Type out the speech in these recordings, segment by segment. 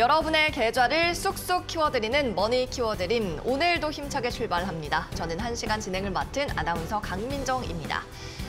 여러분의 계좌를 쑥쑥 키워드리는 머니 키워드림 오늘도 힘차게 출발합니다. 저는 한시간 진행을 맡은 아나운서 강민정입니다.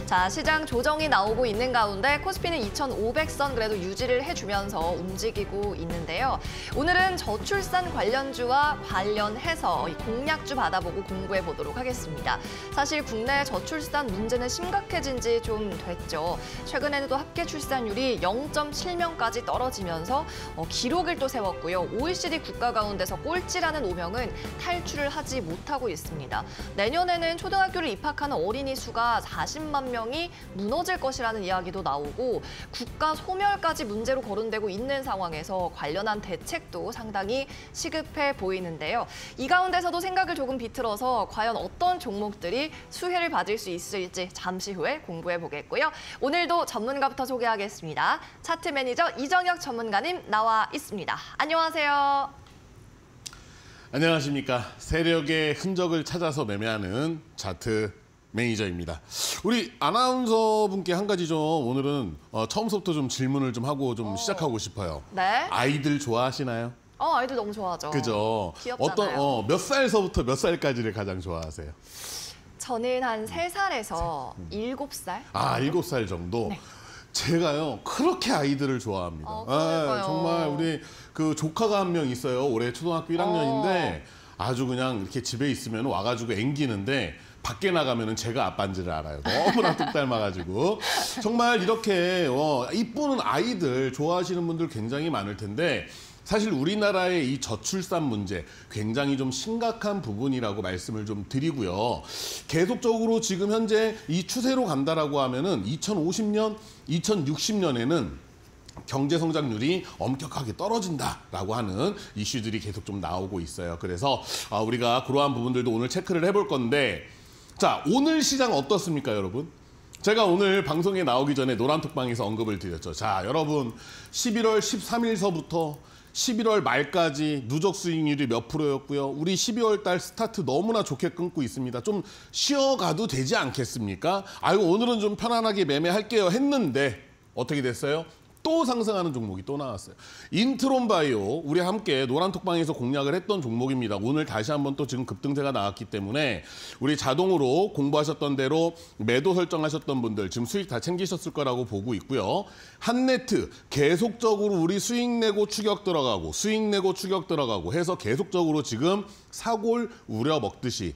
자, 시장 조정이 나오고 있는 가운데 코스피는 2,500선 그래도 유지를 해주면서 움직이고 있는데요. 오늘은 저출산 관련주와 관련해서 공약주 받아보고 공부해 보도록 하겠습니다. 사실 국내 저출산 문제는 심각해진 지 좀 됐죠. 최근에는 합계 출산율이 0.7명까지 떨어지면서 어, 기록을 또 세웠고요. OECD 국가 가운데서 꼴찌라는 오명은 탈출을 하지 못하고 있습니다. 내년에는 초등학교를 입학하는 어린이 수가 40만 명이 무너질 것이라는 이야기도 나오고 국가 소멸까지 문제로 거론되고 있는 상황에서 관련한 대책도 상당히 시급해 보이는데요. 이 가운데서도 생각을 조금 비틀어서 과연 어떤 종목들이 수혜를 받을 수 있을지 잠시 후에 공부해 보겠고요. 오늘도 전문가부터 소개하겠습니다. 차트 매니저 이정혁 전문가님 나와 있습니다. 안녕하세요. 안녕하십니까. 세력의 흔적을 찾아서 매매하는 차트 매니저입니다. 우리 아나운서 분께 한 가지 좀 오늘은 어, 처음부터 좀 질문을 좀 하고 좀 어. 시작하고 싶어요. 네. 아이들 좋아하시나요? 어, 아이들 너무 좋아하죠. 그죠. 귀엽잖아요. 어떤 어, 몇 살서부터 몇 살까지를 가장 좋아하세요? 저는 한3살에서 음. 음. 일곱 살 아, 7살 정도? 네. 제가요 그렇게 아이들을 좋아합니다. 어, 네, 정말 우리 그 조카가 한 명 있어요. 올해 초등학교 1학년인데 어. 아주 그냥 이렇게 집에 있으면 와가지고 앵기는데 밖에 나가면은 제가 아빠인 줄 알아요. 너무나 뚝 닮아가지고 정말 이렇게 어, 이쁜 아이들 좋아하시는 분들 굉장히 많을 텐데 사실 우리나라의 이 저출산 문제 굉장히 좀 심각한 부분이라고 말씀을 좀 드리고요. 계속적으로 지금 현재 이 추세로 간다라고 하면은 2050년, 2060년에는 경제 성장률이 엄격하게 떨어진다라고 하는 이슈들이 계속 좀 나오고 있어요. 그래서 아, 우리가 그러한 부분들도 오늘 체크를 해볼 건데 자, 오늘 시장 어떻습니까, 여러분? 제가 오늘 방송에 나오기 전에 노란톡방에서 언급을 드렸죠. 자, 여러분 11월 13일서부터 11월 말까지 누적 수익률이 몇 프로였고요. 우리 12월 달 스타트 너무나 좋게 끊고 있습니다. 좀 쉬어가도 되지 않겠습니까? 아이고 오늘은 좀 편안하게 매매할게요 했는데 어떻게 됐어요? 또 상승하는 종목이 또 나왔어요. 인트론 바이오, 우리 함께 노란톡방에서 공략을 했던 종목입니다. 오늘 다시 한번 또 지금 급등세가 나왔기 때문에 우리 자동으로 공부하셨던 대로 매도 설정하셨던 분들 지금 수익 다 챙기셨을 거라고 보고 있고요. 한네트 계속적으로 우리 수익 내고 추격 들어가고 수익 내고 추격 들어가고 해서 계속적으로 지금 사골 우려 먹듯이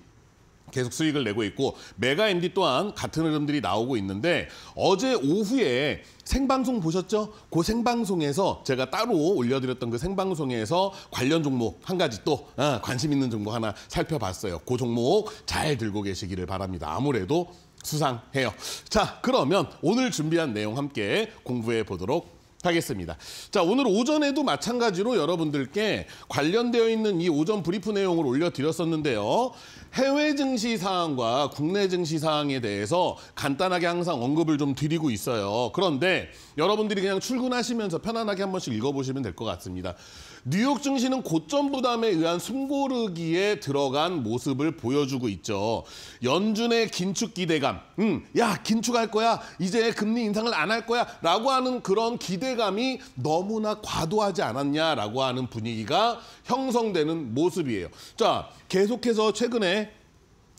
계속 수익을 내고 있고 메가 MD 또한 같은 흐름들이 나오고 있는데 어제 오후에 생방송 보셨죠? 그 생방송에서 제가 따로 올려드렸던 그 생방송에서 관련 종목 한 가지 또 어, 관심 있는 종목 하나 살펴봤어요. 그 종목 잘 들고 계시기를 바랍니다. 아무래도 수상해요. 자, 그러면 오늘 준비한 내용 함께 공부해 보도록 하겠습니다. 자, 오늘 오전에도 마찬가지로 여러분들께 관련되어 있는 이 오전 브리프 내용을 올려드렸었는데요. 해외 증시 사항과 국내 증시 사항에 대해서 간단하게 항상 언급을 좀 드리고 있어요. 그런데 여러분들이 그냥 출근하시면서 편안하게 한 번씩 읽어보시면 될 것 같습니다. 뉴욕 증시는 고점 부담에 의한 숨고르기에 들어간 모습을 보여주고 있죠. 연준의 긴축 기대감, 음, 야 긴축할 거야, 이제 금리 인상을 안 할 거야 라고 하는 그런 기대감이 너무나 과도하지 않았냐라고 하는 분위기가 형성되는 모습이에요. 자, 계속해서 최근에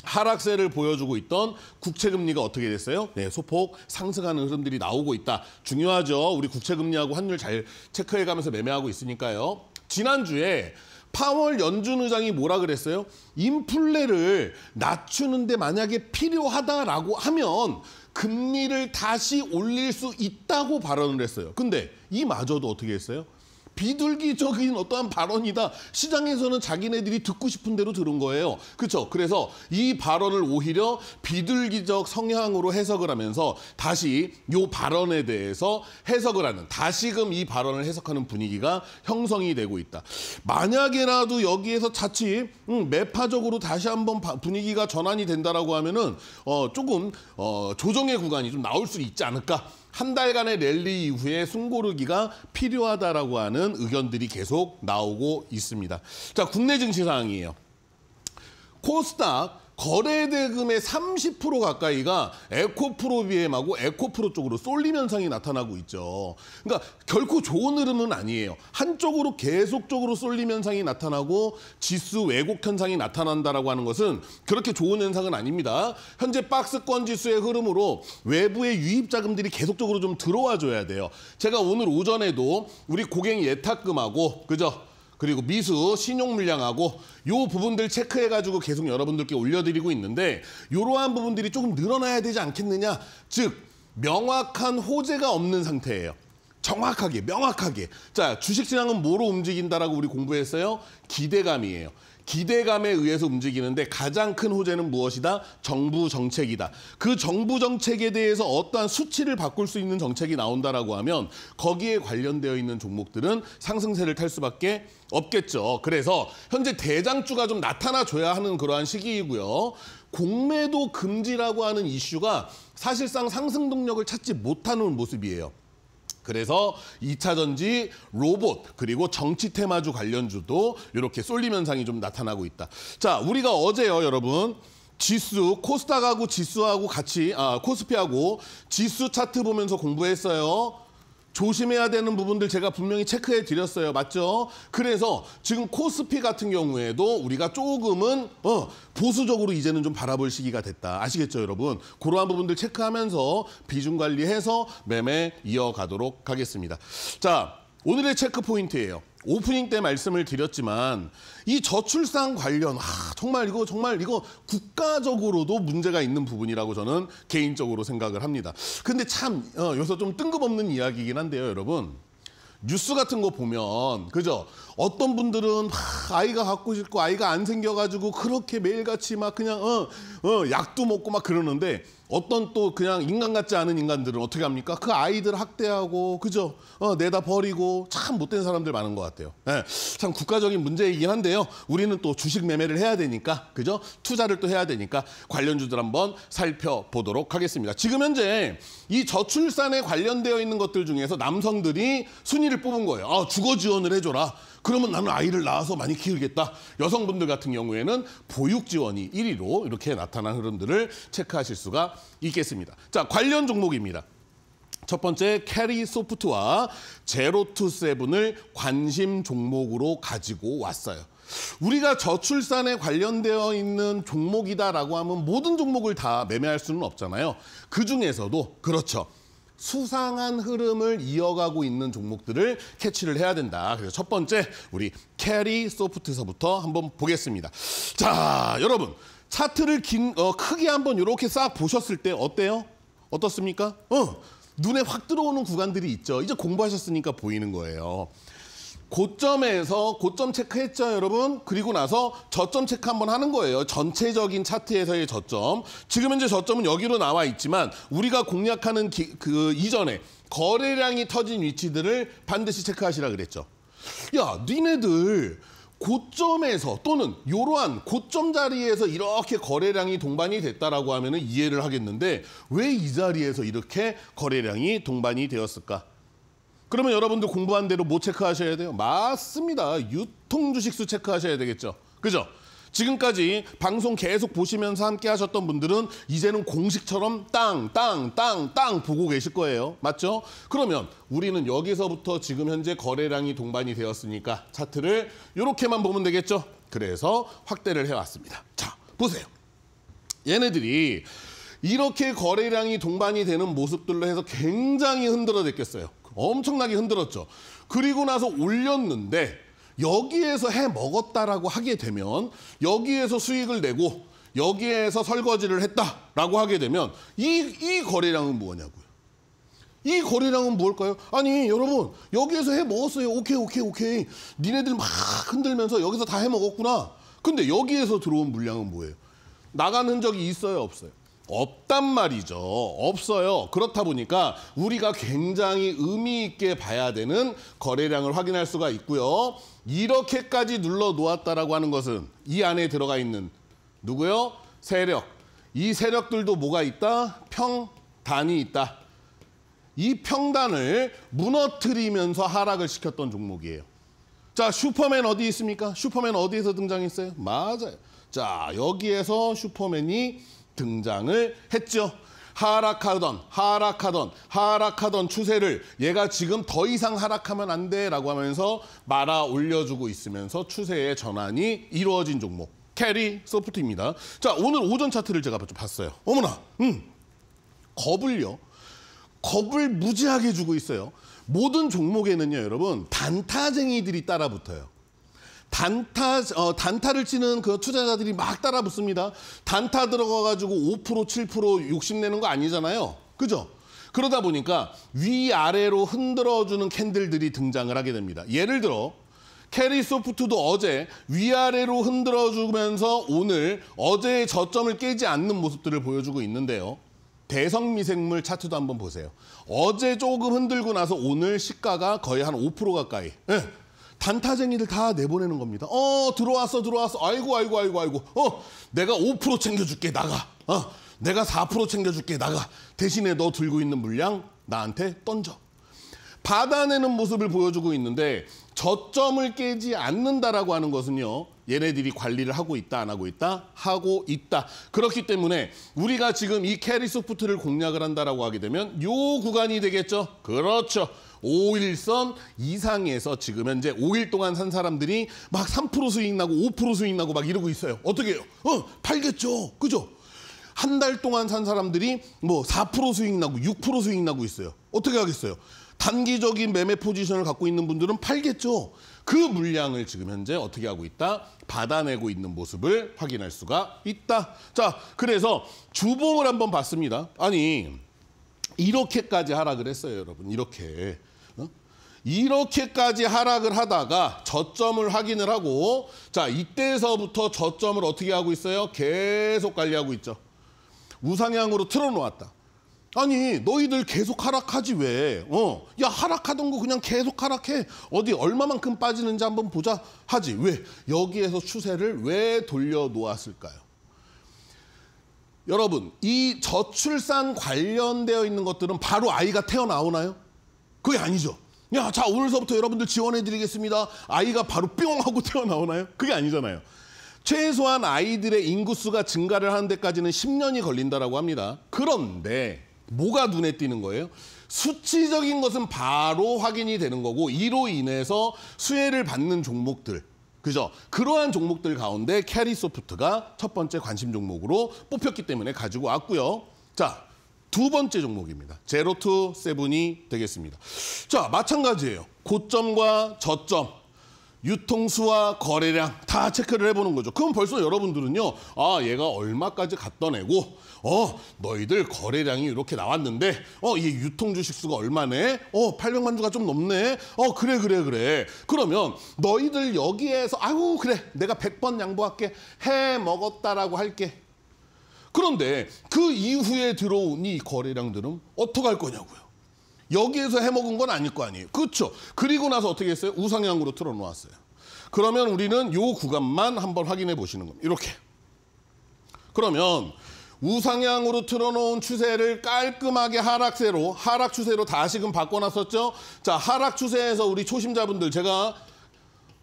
하락세를 보여주고 있던 국채금리가 어떻게 됐어요? 네, 소폭 상승하는 흐름들이 나오고 있다. 중요하죠. 우리 국채금리하고 환율 잘 체크해가면서 매매하고 있으니까요. 지난주에 파월 연준 의장이 뭐라 그랬어요? 인플레를 낮추는데 만약에 필요하다라고 하면 금리를 다시 올릴 수 있다고 발언을 했어요. 근데 이마저도 어떻게 했어요? 비둘기적인 어떠한 발언이다. 시장에서는 자기네들이 듣고 싶은 대로 들은 거예요. 그렇죠? 그래서 이 발언을 오히려 비둘기적 성향으로 해석을 하면서 다시 이 발언에 대해서 해석을 하는 다시금 이 발언을 해석하는 분위기가 형성이 되고 있다. 만약에라도 여기에서 자칫 음, 매파적으로 다시 한번 분위기가 전환이 된다라고 하면은 어, 조금 어, 조정의 구간이 좀 나올 수 있지 않을까? 한 달간의 랠리 이후에 숨고르기가 필요하다라고 하는 의견들이 계속 나오고 있습니다. 자, 국내 증시 상황이에요. 코스닥 거래대금의 30% 가까이가 에코프로비엠하고 에코프로 쪽으로 쏠림 현상이 나타나고 있죠. 그러니까 결코 좋은 흐름은 아니에요. 한쪽으로 계속적으로 쏠림 현상이 나타나고 지수 왜곡 현상이 나타난다라고 하는 것은 그렇게 좋은 현상은 아닙니다. 현재 박스권 지수의 흐름으로 외부의 유입 자금들이 계속적으로 좀 들어와 줘야 돼요. 제가 오늘 오전에도 우리 고객 예탁금하고 그죠? 그리고 미수, 신용 물량하고 요 부분들 체크해 가지고 계속 여러분들께 올려드리고 있는데 이러한 부분들이 조금 늘어나야 되지 않겠느냐? 즉 명확한 호재가 없는 상태예요. 정확하게 명확하게 자 주식 시장은 뭐로 움직인다라고 우리 공부했어요 기대감이에요 기대감에 의해서 움직이는데 가장 큰 호재는 무엇이다? 정부 정책이다. 그 정부 정책에 대해서 어떠한 수치를 바꿀 수 있는 정책이 나온다라고 하면 거기에 관련되어 있는 종목들은 상승세를 탈 수밖에 없겠죠. 그래서 현재 대장주가 좀 나타나줘야 하는 그러한 시기이고요. 공매도 금지라고 하는 이슈가 사실상 상승 동력을 찾지 못하는 모습이에요. 그래서 2차 전지, 로봇, 그리고 정치 테마주 관련주도 이렇게 쏠림 현상이 좀 나타나고 있다. 자, 우리가 어제요, 여러분. 지수, 코스닥하고 지수하고 같이, 아, 코스피하고 지수 차트 보면서 공부했어요. 조심해야 되는 부분들 제가 분명히 체크해 드렸어요. 맞죠? 그래서 지금 코스피 같은 경우에도 우리가 조금은 어, 보수적으로 이제는 좀 바라볼 시기가 됐다. 아시겠죠, 여러분? 그러한 부분들 체크하면서 비중 관리해서 매매 이어가도록 하겠습니다. 자, 오늘의 체크 포인트예요. 오프닝 때 말씀을 드렸지만 이 저출산 관련 아, 정말 이거 정말 이거 국가적으로도 문제가 있는 부분이라고 저는 개인적으로 생각을 합니다. 근데 참 어, 여기서 좀 뜬금없는 이야기이긴 한데요, 여러분. 뉴스 같은 거 보면 그죠? 어떤 분들은 막 아이가 갖고 싶고 아이가 안 생겨가지고 그렇게 매일같이 막 그냥 어 어, 약도 먹고 막 그러는데 어떤 또 그냥 인간 같지 않은 인간들은 어떻게 합니까? 그 아이들 학대하고 그죠? 어, 내다 버리고 참 못된 사람들 많은 것 같아요. 예, 참 국가적인 문제이긴 한데요. 우리는 또 주식 매매를 해야 되니까 그죠? 투자를 또 해야 되니까 관련주들 한번 살펴보도록 하겠습니다. 지금 현재 이 저출산에 관련되어 있는 것들 중에서 남성들이 순위를 뽑은 거예요. 아, 주거 지원을 해줘라. 그러면 나는 아이를 낳아서 많이 키우겠다. 여성분들 같은 경우에는 보육 지원이 1위로 이렇게 나타난 흐름들을 체크하실 수가 있겠습니다. 자, 관련 종목입니다. 첫 번째 캐리 소프트와 제로 투 세븐을 관심 종목으로 가지고 왔어요. 우리가 저출산에 관련되어 있는 종목이다라고 하면 모든 종목을 다 매매할 수는 없잖아요. 그중에서도 그렇죠. 수상한 흐름을 이어가고 있는 종목들을 캐치를 해야 된다. 그래서 첫 번째 우리 캐리 소프트서부터 한번 보겠습니다. 자, 여러분 차트를 긴, 어, 크게 한번 이렇게 싹 보셨을 때 어때요? 어떻습니까? 어, 눈에 확 들어오는 구간들이 있죠. 이제 공부하셨으니까 보이는 거예요. 고점에서 고점 체크했죠, 여러분? 그리고 나서 저점 체크 한번 하는 거예요. 전체적인 차트에서의 저점. 지금 현재 저점은 여기로 나와 있지만 우리가 공략하는 기, 그 이전에 거래량이 터진 위치들을 반드시 체크하시라 그랬죠. 야, 니네들 고점에서 또는 이러한 고점 자리에서 이렇게 거래량이 동반이 됐다라고 하면 이해를 하겠는데 왜 이 자리에서 이렇게 거래량이 동반이 되었을까? 그러면 여러분들 공부한 대로 뭐 체크하셔야 돼요? 맞습니다. 유통 주식수 체크하셔야 되겠죠. 그죠? 지금까지 방송 계속 보시면서 함께 하셨던 분들은 이제는 공식처럼 땅, 땅, 땅, 땅 보고 계실 거예요. 맞죠? 그러면 우리는 여기서부터 지금 현재 거래량이 동반이 되었으니까 차트를 이렇게만 보면 되겠죠? 그래서 확대를 해왔습니다. 자, 보세요. 얘네들이 이렇게 거래량이 동반이 되는 모습들로 해서 굉장히 흔들어 댔겠어요. 엄청나게 흔들었죠. 그리고 나서 올렸는데 여기에서 해 먹었다라고 하게 되면 여기에서 수익을 내고 여기에서 설거지를 했다라고 하게 되면 이, 이 거래량은 뭐냐고요. 이 거래량은 뭘까요? 아니 여러분 여기에서 해 먹었어요. 오케이 오케이 오케이. 니네들 막 흔들면서 여기서 다 해 먹었구나. 근데 여기에서 들어온 물량은 뭐예요? 나간 흔적이 있어요 없어요? 없단 말이죠. 없어요. 그렇다 보니까 우리가 굉장히 의미 있게 봐야 되는 거래량을 확인할 수가 있고요. 이렇게까지 눌러 놓았다라고 하는 것은 이 안에 들어가 있는 누구요? 세력. 이 세력들도 뭐가 있다? 평단이 있다. 이 평단을 무너뜨리면서 하락을 시켰던 종목이에요. 자, 슈퍼맨 어디 있습니까? 슈퍼맨 어디에서 등장했어요? 맞아요. 자, 여기에서 슈퍼맨이 등장을 했죠. 하락하던 하락하던 하락하던 추세를 얘가 지금 더 이상 하락하면 안 돼라고 하면서 말아 올려주고 있으면서 추세의 전환이 이루어진 종목 캐리 소프트입니다. 자 오늘 오전 차트를 제가 좀 봤어요. 어머나, 음 겁을요. 겁을 무지하게 주고 있어요. 모든 종목에는요, 여러분 단타쟁이들이 따라붙어요. 단타 어, 단타를 치는 그 투자자들이 막 따라 붙습니다. 단타 들어가 가지고 5% 7% 욕심 내는 거 아니잖아요. 그죠? 그러다 보니까 위아래로 흔들어 주는 캔들들이 등장을 하게 됩니다. 예를 들어 캐리 소프트도 어제 위아래로 흔들어 주면서 오늘 어제의 저점을 깨지 않는 모습들을 보여주고 있는데요. 대성 미생물 차트도 한번 보세요. 어제 조금 흔들고 나서 오늘 시가가 거의 한 5% 가까이. 네. 단타쟁이를 다 내보내는 겁니다. 어, 들어왔어, 들어왔어. 아이고, 아이고, 아이고, 아이고. 어, 내가 5% 챙겨줄게, 나가. 어, 내가 4% 챙겨줄게, 나가. 대신에 너 들고 있는 물량 나한테 던져. 받아내는 모습을 보여주고 있는데 저점을 깨지 않는다라고 하는 것은요. 얘네들이 관리를 하고 있다 안 하고 있다 하고 있다 그렇기 때문에 우리가 지금 이 캐리소프트를 공략을 한다라고 하게 되면 요 구간이 되겠죠 그렇죠 5일선 이상에서 지금 현재 5일 동안 산 사람들이 막 3% 수익 나고 5% 수익 나고 막 이러고 있어요. 어떻게 해요? 어, 팔겠죠. 그죠? 한 달 동안 산 사람들이 뭐 4% 수익 나고 6% 수익 나고 있어요. 어떻게 하겠어요? 단기적인 매매 포지션을 갖고 있는 분들은 팔겠죠. 그 물량을 지금 현재 어떻게 하고 있다? 받아내고 있는 모습을 확인할 수가 있다. 자, 그래서 주봉을 한번 봤습니다. 아니, 이렇게까지 하라그랬어요 여러분. 이렇게. 이렇게까지 하락을 하다가 저점을 확인을 하고 자 이때서부터 저점을 어떻게 하고 있어요? 계속 관리하고 있죠. 우상향으로 틀어놓았다. 아니 너희들 계속 하락하지 왜? 어, 야 하락하던 거 그냥 계속 하락해. 어디 얼마만큼 빠지는지 한번 보자 하지. 왜? 여기에서 추세를 왜 돌려놓았을까요? 여러분 이 저출산 관련되어 있는 것들은 바로 아이가 태어나오나요? 그게 아니죠. 야, 자, 오늘서부터 여러분들 지원해드리겠습니다. 아이가 바로 뿅 하고 태어나오나요 그게 아니잖아요. 최소한 아이들의 인구수가 증가를 하는 데까지는 10년이 걸린다라고 합니다. 그런데 뭐가 눈에 띄는 거예요? 수치적인 것은 바로 확인이 되는 거고 이로 인해서 수혜를 받는 종목들 그죠? 그러한 종목들 가운데 캐리소프트가 첫 번째 관심 종목으로 뽑혔기 때문에 가지고 왔고요. 자, 두 번째 종목입니다. 제로 투 세븐이 되겠습니다. 자, 마찬가지예요. 고점과 저점, 유통수와 거래량 다 체크를 해보는 거죠. 그럼 벌써 여러분들은요. 아, 얘가 얼마까지 갖다 내고 어, 너희들 거래량이 이렇게 나왔는데 어, 이게 유통 주식수가 얼마네? 어, 800만 주가 좀 넘네? 어, 그래, 그래, 그래. 그러면 너희들 여기에서 아우 그래, 내가 100번 양보할게. 해 먹었다라고 할게. 그런데 그 이후에 들어온 이 거래량들은 어떡할 거냐고요. 여기에서 해먹은 건 아닐 거 아니에요. 그렇죠. 그리고 나서 어떻게 했어요? 우상향으로 틀어놓았어요. 그러면 우리는 이 구간만 한번 확인해 보시는 겁니다. 이렇게. 그러면 우상향으로 틀어놓은 추세를 깔끔하게 하락세로 하락 추세로 다시금 바꿔놨었죠. 자 하락 추세에서 우리 초심자분들 제가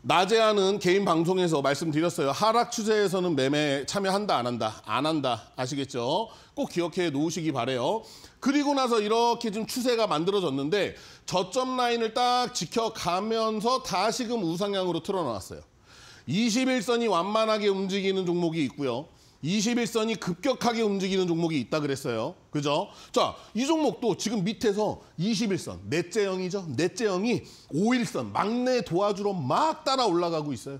낮에 하는 개인 방송에서 말씀드렸어요. 하락 추세에서는 매매 참여한다 안 한다 안 한다 아시겠죠? 꼭 기억해 놓으시기 바래요. 그리고 나서 이렇게 좀 추세가 만들어졌는데 저점 라인을 딱 지켜가면서 다시금 우상향으로 틀어놓았어요 21선이 완만하게 움직이는 종목이 있고요. 21선이 급격하게 움직이는 종목이 있다 그랬어요. 그죠? 자, 이 종목도 지금 밑에서 21선, 넷째 형이죠. 넷째 형이 5일선, 막내 도와주러 막 따라 올라가고 있어요.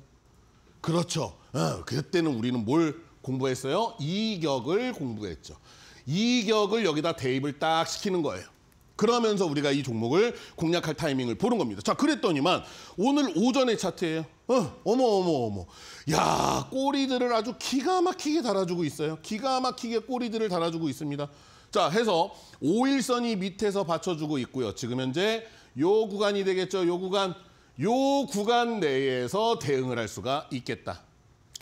그렇죠. 어, 그때는 우리는 뭘 공부했어요? 이격을 공부했죠. 이격을 여기다 대입을 딱 시키는 거예요. 그러면서 우리가 이 종목을 공략할 타이밍을 보는 겁니다. 자, 그랬더니만 오늘 오전의 차트예요. 어, 어머 어머 어머 야 꼬리들을 아주 기가 막히게 달아주고 있어요 기가 막히게 꼬리들을 달아주고 있습니다 자 해서 5일선이 밑에서 받쳐주고 있고요 지금 현재 요 구간이 되겠죠 요 구간 요 구간 내에서 대응을 할 수가 있겠다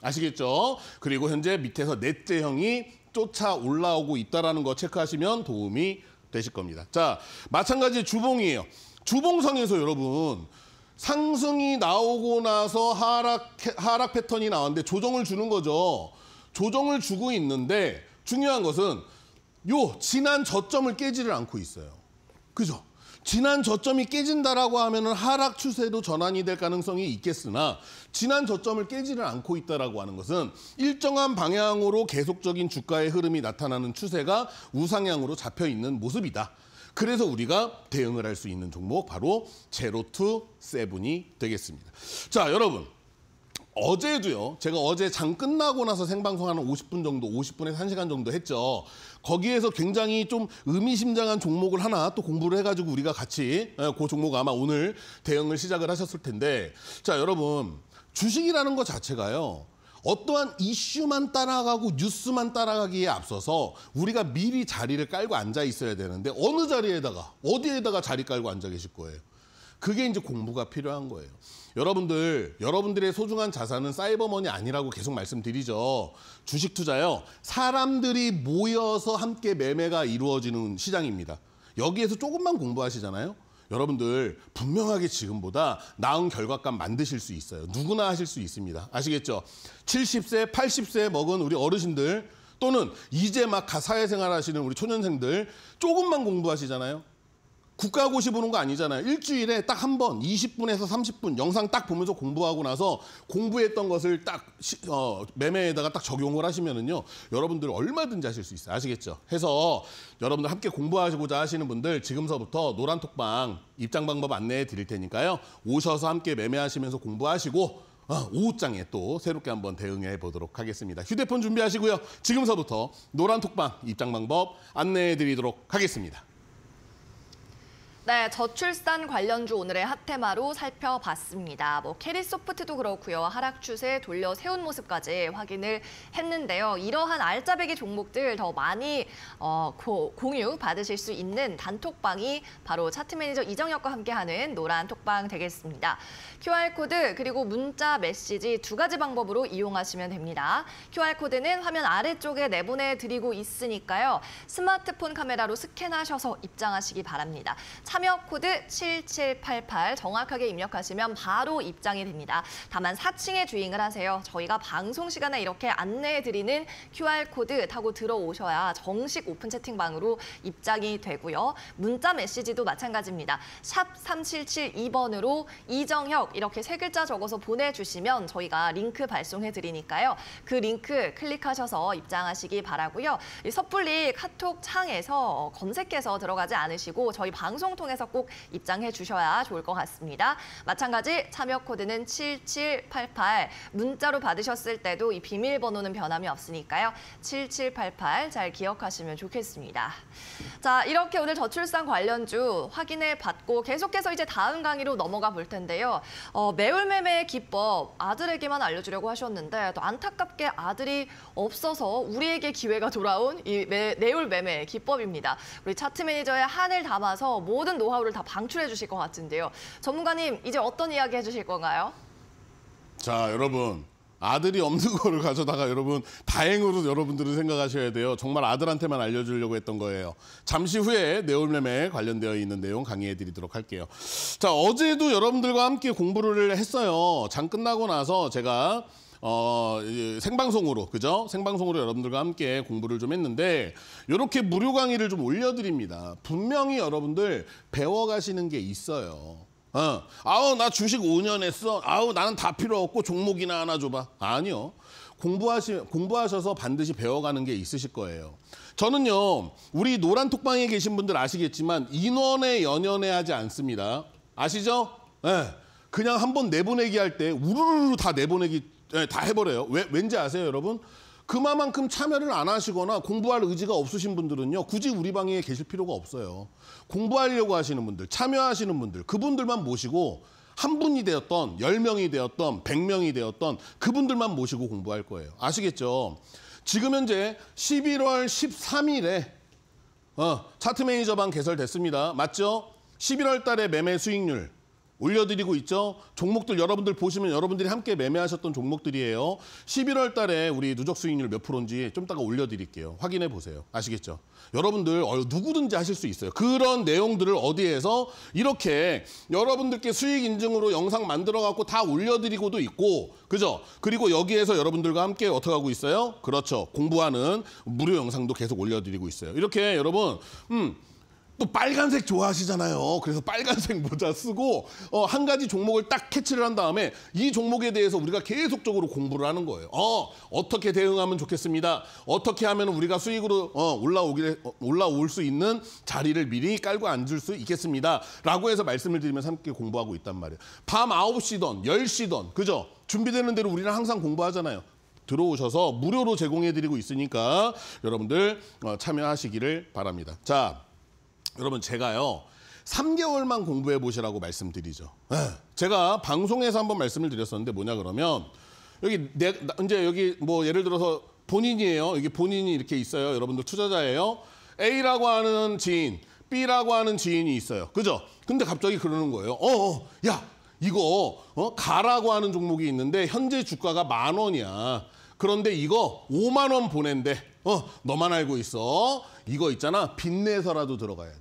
아시겠죠 그리고 현재 밑에서 넷째 형이 쫓아 올라오고 있다는 라거 체크하시면 도움이 되실 겁니다 자 마찬가지 주봉이에요 주봉상에서 여러분 상승이 나오고 나서 하락, 하락 패턴이 나왔는데 조정을 주는 거죠. 조정을 주고 있는데 중요한 것은 요 지난 저점을 깨지를 않고 있어요. 그죠? 지난 저점이 깨진다라고 하면 은 하락 추세도 전환이 될 가능성이 있겠으나 지난 저점을 깨지를 않고 있다라고 하는 것은 일정한 방향으로 계속적인 주가의 흐름이 나타나는 추세가 우상향으로 잡혀 있는 모습이다. 그래서 우리가 대응을 할 수 있는 종목 바로 제로 투 세븐이 되겠습니다. 자, 여러분. 어제도요. 제가 어제 장 끝나고 나서 생방송 하는 50분 정도, 50분에서 1시간 정도 했죠. 거기에서 굉장히 좀 의미심장한 종목을 하나 또 공부를 해가지고 우리가 같이 예, 그 종목 아마 오늘 대응을 시작을 하셨을 텐데 자, 여러분. 주식이라는 것 자체가요. 어떠한 이슈만 따라가고 뉴스만 따라가기에 앞서서 우리가 미리 자리를 깔고 앉아 있어야 되는데 어느 자리에다가 어디에다가 자리 깔고 앉아 계실 거예요. 그게 이제 공부가 필요한 거예요. 여러분들, 여러분들의 소중한 자산은 사이버머니 아니라고 계속 말씀드리죠. 주식 투자요. 사람들이 모여서 함께 매매가 이루어지는 시장입니다. 여기에서 조금만 공부하시잖아요. 여러분들 분명하게 지금보다 나은 결과값 만드실 수 있어요. 누구나 하실 수 있습니다. 아시겠죠? 70세, 80세 먹은 우리 어르신들 또는 이제 막 사회생활 하시는 우리 초년생들 조금만 공부하시잖아요. 국가고시 보는 거 아니잖아요. 일주일에 딱 한 번, 20분에서 30분 영상 딱 보면서 공부하고 나서 공부했던 것을 딱 시, 어, 매매에다가 딱 적용을 하시면은요. 여러분들 얼마든지 하실 수 있어요. 아시겠죠? 해서 여러분들 함께 공부하시고자 하시는 분들 지금서부터 노란톡방 입장 방법 안내해 드릴 테니까요. 오셔서 함께 매매하시면서 공부하시고 어, 오후장에 또 새롭게 한번 대응해 보도록 하겠습니다. 휴대폰 준비하시고요. 지금서부터 노란톡방 입장 방법 안내해 드리도록 하겠습니다. 네, 저출산 관련주 오늘의 핫테마로 살펴봤습니다. 뭐 캐리소프트도 그렇고요. 하락 추세 돌려 세운 모습까지 확인을 했는데요. 이러한 알짜배기 종목들 더 많이 어, 고, 공유 받으실 수 있는 단톡방이 바로 차트 매니저 이정혁과 함께하는 노란 톡방 되겠습니다. QR코드 그리고 문자 메시지 두 가지 방법으로 이용하시면 됩니다. QR코드는 화면 아래쪽에 내보내드리고 있으니까요. 스마트폰 카메라로 스캔하셔서 입장하시기 바랍니다. 참 참여 코드 7788 정확하게 입력하시면 바로 입장이 됩니다. 다만 4층에 주행을 하세요. 저희가 방송 시간에 이렇게 안내해드리는 QR코드 타고 들어오셔야 정식 오픈 채팅방으로 입장이 되고요. 문자 메시지도 마찬가지입니다. 샵 3772번으로 이정혁 이렇게 세 글자 적어서 보내주시면 저희가 링크 발송해드리니까요. 그 링크 클릭하셔서 입장하시기 바라고요. 섣불리 카톡 창에서 어, 검색해서 들어가지 않으시고 저희 방송 통해서 꼭 입장해 주셔야 좋을 것 같습니다. 마찬가지 참여 코드는 7788. 문자로 받으셨을 때도 이 비밀번호는 변함이 없으니까요. 7788 잘 기억하시면 좋겠습니다. 자, 이렇게 오늘 저출산 관련주 확인해 봤고 계속해서 이제 다음 강의로 넘어가 볼 텐데요. 어, 매울매매의 기법 아들에게만 알려주려고 하셨는데 또 안타깝게 아들이 없어서 우리에게 기회가 돌아온 이 매, 매울매매의 기법입니다. 우리 차트 매니저의 한을 담아서 모든 모든 노하우를 다 방출해 주실 것 같은데요. 전문가님, 이제 어떤 이야기 해주실 건가요? 자, 여러분. 아들이 없는 거를 가져다가 여러분 다행으로 여러분들은 생각하셔야 돼요. 정말 아들한테만 알려주려고 했던 거예요. 잠시 후에 네올렘에 관련되어 있는 내용 강의해드리도록 할게요. 자 어제도 여러분들과 함께 공부를 했어요. 장 끝나고 나서 제가 어, 생방송으로 그죠? 생방송으로 여러분들과 함께 공부를 좀 했는데 이렇게 무료 강의를 좀 올려드립니다. 분명히 여러분들 배워가시는 게 있어요. 어, 아우 나 주식 5년 했어. 아우 나는 다 필요 없고 종목이나 하나 줘봐. 아니요. 공부하시, 공부하셔서 반드시 배워가는 게 있으실 거예요. 저는요, 우리 노란 톡방에 계신 분들 아시겠지만 인원에 연연해 하지 않습니다. 아시죠? 예. 네. 그냥 한번 내보내기 할 때 우르르 다 내보내기 네, 다 해버려요. 왜, 왠지 아세요, 여러분? 그만큼 마 참여를 안 하시거나 공부할 의지가 없으신 분들은요. 굳이 우리 방에 계실 필요가 없어요. 공부하려고 하시는 분들, 참여하시는 분들, 그분들만 모시고 한 분이 되었던, 열명이 되었던, 백명이 되었던 그분들만 모시고 공부할 거예요. 아시겠죠? 지금 현재 11월 13일에 어, 차트 매니저방 개설됐습니다. 맞죠? 11월 달에 매매 수익률 올려드리고 있죠. 종목들 여러분들 보시면 여러분들이 함께 매매하셨던 종목들이에요. 11월 달에 우리 누적 수익률 몇 프로인지 좀 따가 올려드릴게요. 확인해 보세요. 아시겠죠? 여러분들 어, 누구든지 하실 수 있어요. 그런 내용들을 어디에서 이렇게 여러분들께 수익 인증으로 영상 만들어 갖고 다 올려드리고도 있고 그죠? 그리고 여기에서 여러분들과 함께 어떻게 하고 있어요? 그렇죠. 공부하는 무료 영상도 계속 올려드리고 있어요. 이렇게 여러분 음. 또 빨간색 좋아하시잖아요. 그래서 빨간색 모자 쓰고 어, 한 가지 종목을 딱 캐치를 한 다음에 이 종목에 대해서 우리가 계속적으로 공부를 하는 거예요. 어, 어떻게 대응하면 좋겠습니다. 어떻게 하면 우리가 수익으로 어, 올라오길, 어, 올라올 수 있는 자리를 미리 깔고 앉을 수 있겠습니다. 라고 해서 말씀을 드리면서 함께 공부하고 있단 말이에요. 밤 9시던 10시던 그죠? 준비되는 대로 우리는 항상 공부하잖아요. 들어오셔서 무료로 제공해드리고 있으니까 여러분들 어, 참여하시기를 바랍니다. 자. 여러분 제가요. 3개월만 공부해 보시라고 말씀드리죠. 예. 제가 방송에서 한번 말씀을 드렸었는데 뭐냐 그러면 여기 내, 이제 여기 뭐 예를 들어서 본인이에요. 여기 본인이 이렇게 있어요. 여러분들 투자자예요. A라고 하는 지인, B라고 하는 지인이 있어요. 그죠? 근데 갑자기 그러는 거예요. 어, 어 야, 이거 어, 가라고 하는 종목이 있는데 현재 주가가 만 원이야. 그런데 이거 5만 원 보낸대. 어, 너만 알고 있어. 이거 있잖아. 빚내서라도 들어가야 돼.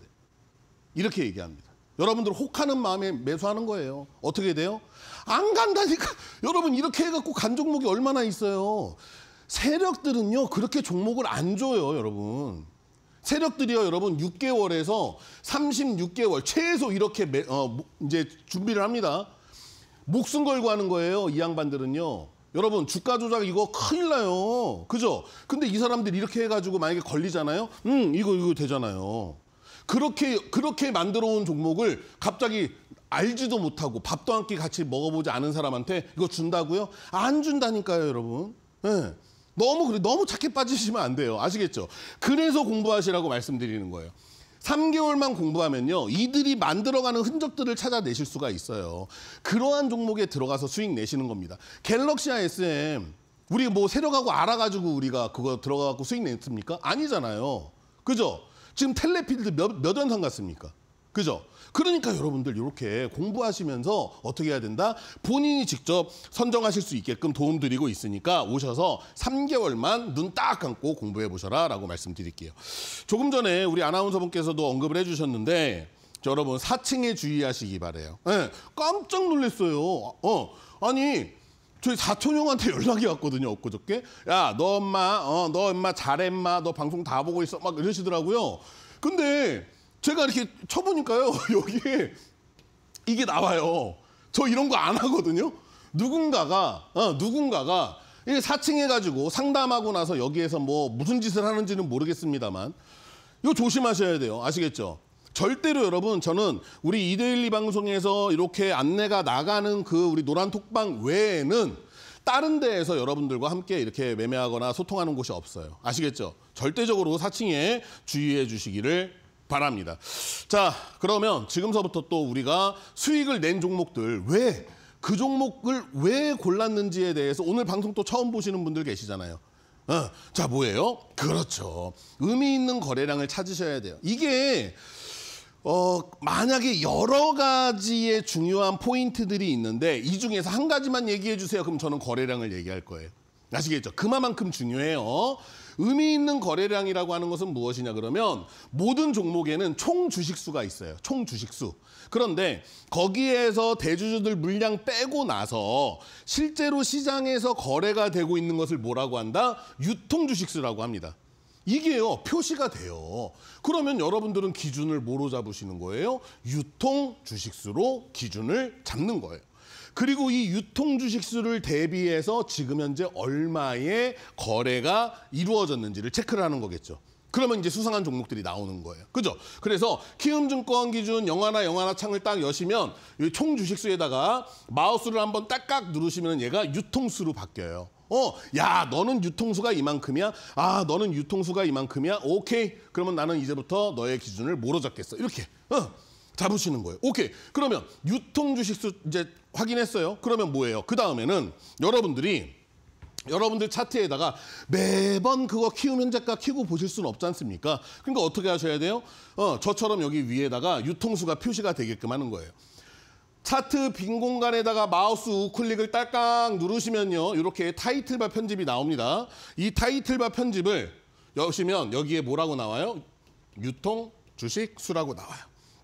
이렇게 얘기합니다. 여러분들 혹하는 마음에 매수하는 거예요. 어떻게 돼요? 안 간다니까. 여러분 이렇게 해갖고 간 종목이 얼마나 있어요. 세력들은요 그렇게 종목을 안 줘요 여러분. 세력들이요 여러분 6개월에서 36개월 최소 이렇게 매, 어, 이제 준비를 합니다. 목숨 걸고 하는 거예요 이 양반들은요. 여러분 주가 조작 이거 큰일 나요. 그죠? 근데 이 사람들이 이렇게 해가지고 만약에 걸리잖아요. 음 이거 이거 되잖아요. 그렇게 그렇게 만들어 온 종목을 갑자기 알지도 못하고 밥도 한끼 같이 먹어보지 않은 사람한테 이거 준다고요? 안 준다니까요, 여러분. 네. 너무 그래 너무 착해 빠지시면 안 돼요. 아시겠죠? 그래서 공부하시라고 말씀드리는 거예요. 3개월만 공부하면요. 이들이 만들어가는 흔적들을 찾아내실 수가 있어요. 그러한 종목에 들어가서 수익 내시는 겁니다. 갤럭시와 SM 우리 뭐세력가고 알아가지고 우리가 그거 들어가갖고 수익 냈습니까? 아니잖아요. 그죠? 지금 텔레필드 몇, 몇 연상 같습니까 그죠? 그러니까 여러분들 이렇게 공부하시면서 어떻게 해야 된다? 본인이 직접 선정하실 수 있게끔 도움드리고 있으니까 오셔서 3개월만 눈 딱 감고 공부해 보셔라 라고 말씀드릴게요. 조금 전에 우리 아나운서분께서도 언급을 해주셨는데 여러분 4층에 주의하시기 바래요. 네, 깜짝 놀랐어요. 어, 아니 저희 사촌 형한테 연락이 왔거든요 엊그저께 야 너 엄마 어너 엄마 잘해 엄마 너 방송 다 보고 있어 막 이러시더라고요 근데 제가 이렇게 쳐보니까요 여기에 이게 나와요 저 이런 거 안 하거든요 누군가가 어 누군가가 이 사칭해가지고 상담하고 나서 여기에서 뭐 무슨 짓을 하는지는 모르겠습니다만 이거 조심하셔야 돼요 아시겠죠 절대로 여러분 저는 우리 이데일리 방송에서 이렇게 안내가 나가는 그 우리 노란 톡방 외에는 다른 데에서 여러분들과 함께 이렇게 매매하거나 소통하는 곳이 없어요. 아시겠죠? 절대적으로 사칭에 주의해 주시기를 바랍니다. 자, 그러면 지금서부터 또 우리가 수익을 낸 종목들 왜 그 종목을 왜 골랐는지에 대해서 오늘 방송 또 처음 보시는 분들 계시잖아요. 어, 자, 뭐예요? 그렇죠. 의미 있는 거래량을 찾으셔야 돼요. 이게 어, 만약에 여러 가지의 중요한 포인트들이 있는데 이 중에서 한 가지만 얘기해 주세요. 그럼 저는 거래량을 얘기할 거예요. 아시겠죠? 그만큼 중요해요. 의미 있는 거래량이라고 하는 것은 무엇이냐 그러면 모든 종목에는 총 주식수가 있어요. 총 주식수. 그런데 거기에서 대주주들 물량 빼고 나서 실제로 시장에서 거래가 되고 있는 것을 뭐라고 한다? 유통 주식수라고 합니다. 이게요 표시가 돼요. 그러면 여러분들은 기준을 뭐로 잡으시는 거예요? 유통 주식수로 기준을 잡는 거예요. 그리고 이 유통 주식수를 대비해서 지금 현재 얼마의 거래가 이루어졌는지를 체크를 하는 거겠죠. 그러면 이제 수상한 종목들이 나오는 거예요. 그죠? 그래서 키움증권 기준 영화나 영화나 창을 딱 여시면 총 주식수에다가 마우스를 한번 딱딱 누르시면 얘가 유통수로 바뀌어요. 어, 야, 너는 유통수가 이만큼이야. 아, 너는 유통수가 이만큼이야. 오케이. 그러면 나는 이제부터 너의 기준을 뭐로 잡겠어? 이렇게. 어. 잡으시는 거예요. 오케이. 그러면 유통 주식수 이제 확인했어요. 그러면 뭐예요? 그 다음에는 여러분들이 여러분들 차트에다가 매번 그거 키우면 작가 키고 보실 수는 없지 않습니까? 그러니까 어떻게 하셔야 돼요? 어, 저처럼 여기 위에다가 유통수가 표시가 되게끔 하는 거예요. 차트 빈 공간에다가 마우스 우클릭을 딱깍 누르시면요. 이렇게 타이틀바 편집이 나옵니다. 이 타이틀바 편집을 여시면 여기에 뭐라고 나와요? 유통, 주식, 수라고 나와요.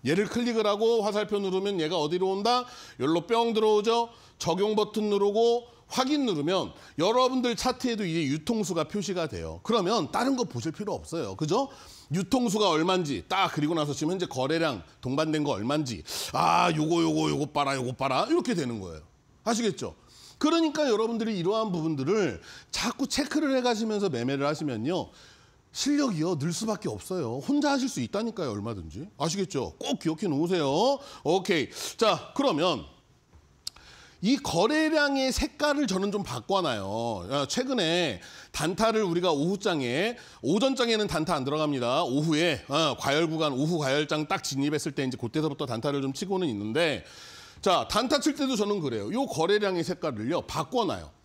얘를 클릭을 하고 화살표 누르면 얘가 어디로 온다? 열로 뿅 들어오죠. 적용 버튼 누르고 확인 누르면 여러분들 차트에도 이게 유통수가 표시가 돼요. 그러면 다른 거 보실 필요 없어요. 그죠? 유통수가 얼만지 딱 그리고 나서 지금 현재 거래량 동반된 거 얼만지 아 요거 요거 요거 빨아 요거 빨아 이렇게 되는 거예요. 아시겠죠? 그러니까 여러분들이 이러한 부분들을 자꾸 체크를 해가시면서 매매를 하시면요. 실력이요 늘 수밖에 없어요. 혼자 하실 수 있다니까요 얼마든지 아시겠죠? 꼭 기억해 놓으세요. 오케이 자 그러면 이 거래량의 색깔을 저는 좀 바꿔놔요. 최근에 단타를 우리가 오후장에, 오전장에는 단타 안 들어갑니다. 오후에 어, 과열 구간, 오후 과열장 딱 진입했을 때 이제 그때서부터 단타를 좀 치고는 있는데 자 단타 칠 때도 저는 그래요. 요 거래량의 색깔을요 바꿔놔요.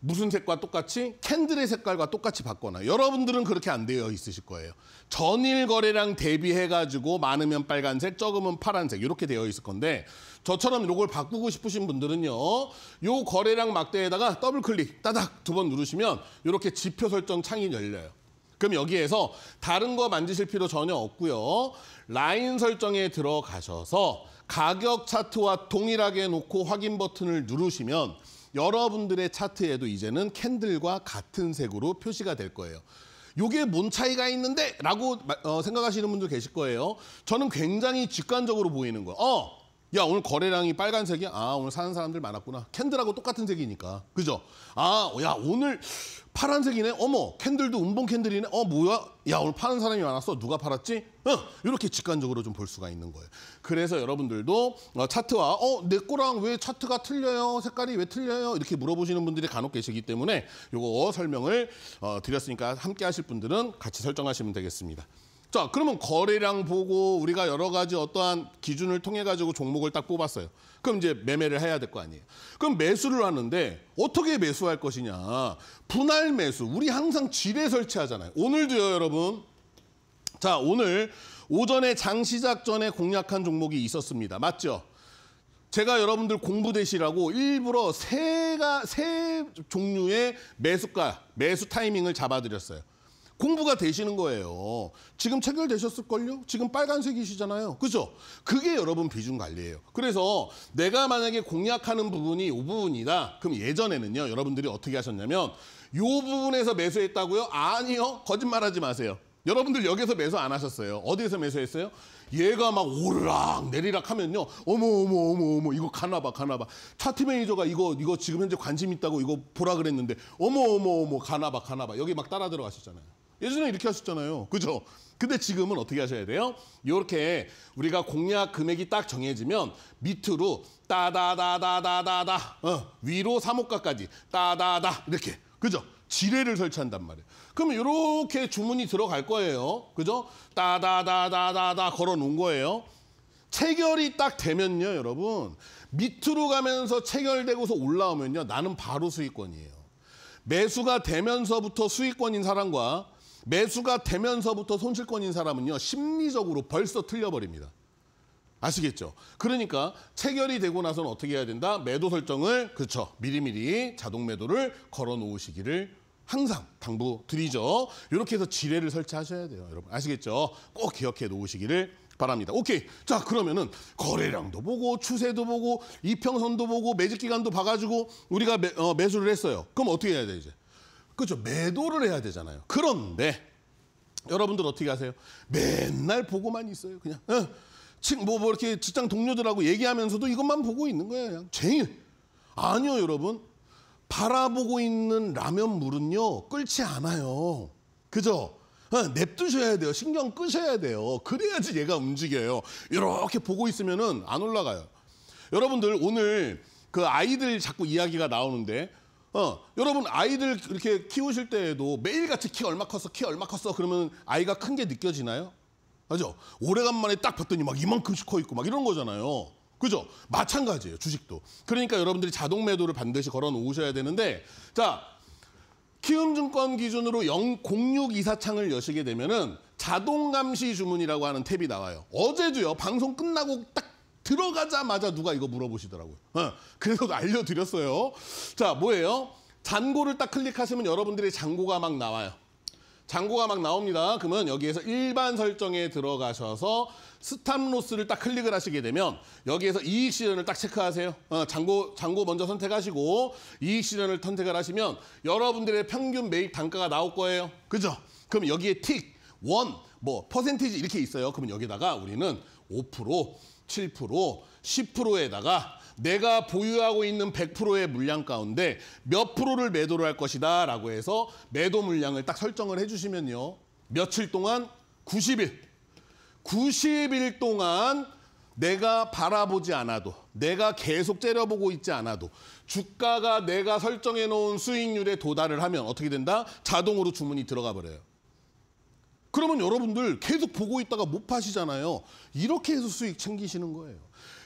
무슨 색과 똑같이 캔들의 색깔과 똑같이 받거나 여러분들은 그렇게 안 되어 있으실 거예요. 전일 거래량 대비해가지고 많으면 빨간색, 적으면 파란색 이렇게 되어 있을 건데 저처럼 이걸 바꾸고 싶으신 분들은요. 요 거래량 막대에다가 더블 클릭 따닥 두 번 누르시면 이렇게 지표 설정 창이 열려요. 그럼 여기에서 다른 거 만지실 필요 전혀 없고요. 라인 설정에 들어가셔서 가격 차트와 동일하게 놓고 확인 버튼을 누르시면 여러분들의 차트에도 이제는 캔들과 같은 색으로 표시가 될 거예요. 요게 뭔 차이가 있는데? 라고 어, 생각하시는 분들 계실 거예요. 저는 굉장히 직관적으로 보이는 거예요. 어, 야 오늘 거래량이 빨간색이야? 아 오늘 사는 사람들 많았구나. 캔들하고 똑같은 색이니까. 그죠? 아, 야 오늘 파란색이네. 어머, 캔들도 은봉 캔들이네. 어, 뭐야? 야, 오늘 파는 사람이 많았어. 누가 팔았지? 응, 이렇게 직관적으로 좀 볼 수가 있는 거예요. 그래서 여러분들도 어, 차트와 어, 내 거랑 왜 차트가 틀려요? 색깔이 왜 틀려요? 이렇게 물어보시는 분들이 간혹 계시기 때문에 요거 설명을 어, 드렸으니까 함께 하실 분들은 같이 설정하시면 되겠습니다. 자, 그러면 거래량 보고 우리가 여러 가지 어떠한 기준을 통해 가지고 종목을 딱 뽑았어요. 그럼 이제 매매를 해야 될 거 아니에요. 그럼 매수를 하는데 어떻게 매수할 것이냐. 분할 매수. 우리 항상 지뢰 설치하잖아요. 오늘도요, 여러분. 자, 오늘 오전에 장 시작 전에 공략한 종목이 있었습니다. 맞죠? 제가 여러분들 공부되시라고 일부러 세가 세 종류의 매수가, 매수 타이밍을 잡아드렸어요. 공부가 되시는 거예요. 지금 체결되셨을걸요? 지금 빨간색이시잖아요. 그죠? 그게 여러분 비중 관리예요. 그래서 내가 만약에 공략하는 부분이 이 부분이다. 그럼 예전에는요. 여러분들이 어떻게 하셨냐면 이 부분에서 매수했다고요? 아니요. 거짓말하지 마세요. 여러분들 여기서 매수 안 하셨어요. 어디에서 매수했어요? 얘가 막 오르락 내리락 하면요. 어머 어머 어머 어머 이거 가나 봐 가나 봐. 차트 매니저가 이거 이거 지금 현재 관심 있다고 이거 보라 그랬는데 어머 어머 어머 가나 봐 가나 봐. 여기 막 따라 들어가셨잖아요. 예전에 이렇게 하셨잖아요. 그죠? 근데 지금은 어떻게 하셔야 돼요? 이렇게 우리가 공약 금액이 딱 정해지면 밑으로 따다다다다다다 어, 위로 3호가까지 따다다 이렇게 그죠? 지뢰를 설치한단 말이에요. 그러면 이렇게 주문이 들어갈 거예요. 그죠? 따다다다다다 걸어놓은 거예요. 체결이 딱 되면요, 여러분. 밑으로 가면서 체결되고서 올라오면요. 나는 바로 수익권이에요. 매수가 되면서부터 수익권인 사람과 매수가 되면서부터 손실권인 사람은요. 심리적으로 벌써 틀려버립니다. 아시겠죠? 그러니까 체결이 되고 나서는 어떻게 해야 된다? 매도 설정을 그렇죠. 미리미리 자동 매도를 걸어 놓으시기를 항상 당부드리죠. 이렇게 해서 지뢰를 설치하셔야 돼요. 여러분 아시겠죠? 꼭 기억해 놓으시기를 바랍니다. 오케이. 자 그러면은 거래량도 보고 추세도 보고 이평선도 보고 매직 기간도 봐가지고 우리가 매, 어, 매수를 했어요. 그럼 어떻게 해야 돼 이제? 그죠? 매도를 해야 되잖아요. 그런데 여러분들 어떻게 하세요? 맨날 보고만 있어요. 그냥 어, 뭐, 뭐 이렇게 직장 동료들하고 얘기하면서도 이것만 보고 있는 거예요. 그냥 제일 아니요, 여러분. 바라보고 있는 라면 물은요 끓지 않아요. 그죠? 냅두셔야 돼요. 신경 끄셔야 돼요. 그래야지 얘가 움직여요. 이렇게 보고 있으면은 안 올라가요. 여러분들 오늘 그 아이들 자꾸 이야기가 나오는데 어, 여러분 아이들 이렇게 키우실 때에도 매일같이 키 얼마 컸어, 키 얼마 컸어 그러면 아이가 큰 게 느껴지나요? 맞죠? 오래간만에 딱 봤더니 막 이만큼씩 커 있고 막 이런 거잖아요. 그죠? 마찬가지예요, 주식도. 그러니까 여러분들이 자동 매도를 반드시 걸어 놓으셔야 되는데 자, 키움증권 기준으로 00624창을 여시게 되면은 자동 감시 주문이라고 하는 탭이 나와요. 어제도요, 방송 끝나고 딱 들어가자마자 누가 이거 물어보시더라고요. 어, 그래서 알려드렸어요. 자, 뭐예요? 잔고를 딱 클릭하시면 여러분들의 잔고가 막 나와요. 잔고가 막 나옵니다. 그러면 여기에서 일반 설정에 들어가셔서 스탑로스를 딱 클릭을 하시게 되면 여기에서 이익 실현을 딱 체크하세요. 어, 잔고, 잔고 먼저 선택하시고 이익 실현을 선택을 하시면 여러분들의 평균 매입 단가가 나올 거예요. 그죠? 그럼 여기에 틱, 원, 뭐 퍼센티지 이렇게 있어요. 그러면 여기다가 우리는 5% 7%, 10%에다가 내가 보유하고 있는 100%의 물량 가운데 몇 프로를 매도를 할 것이다 라고 해서 매도 물량을 딱 설정을 해주시면요. 며칠 동안 90일. 90일 동안 내가 바라보지 않아도 내가 계속 째려보고 있지 않아도 주가가 내가 설정해 놓은 수익률에 도달을 하면 어떻게 된다? 자동으로 주문이 들어가 버려요. 그러면 여러분들 계속 보고 있다가 못 파시잖아요. 이렇게 해서 수익 챙기시는 거예요.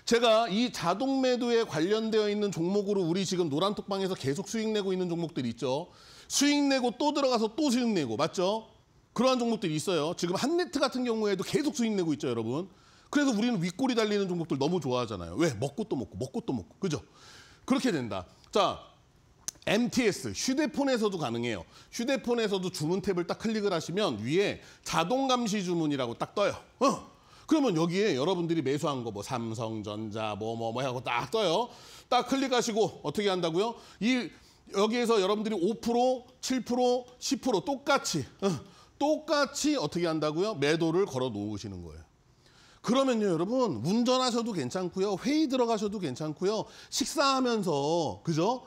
제가 이 자동 매도에 관련되어 있는 종목으로 우리 지금 노란톡방에서 계속 수익 내고 있는 종목들 있죠. 수익 내고 또 들어가서 또 수익 내고 맞죠? 그러한 종목들이 있어요. 지금 한네트 같은 경우에도 계속 수익 내고 있죠, 여러분. 그래서 우리는 윗골이 달리는 종목들 너무 좋아하잖아요. 왜? 먹고 또 먹고, 먹고 또 먹고. 그죠? 그렇게 된다. 자, MTS 휴대폰에서도 가능해요. 휴대폰에서도 주문 탭을 딱 클릭을 하시면 위에 자동 감시 주문이라고 딱 떠요. 어. 그러면 여기에 여러분들이 매수한 거 뭐 삼성전자 뭐뭐뭐 뭐 하고 딱 떠요. 딱 클릭하시고 어떻게 한다고요? 이 여기에서 여러분들이 5%, 7%, 10% 똑같이 어. 똑같이 어떻게 한다고요? 매도를 걸어 놓으시는 거예요. 그러면요 여러분 운전하셔도 괜찮고요 회의 들어가셔도 괜찮고요 식사하면서 그죠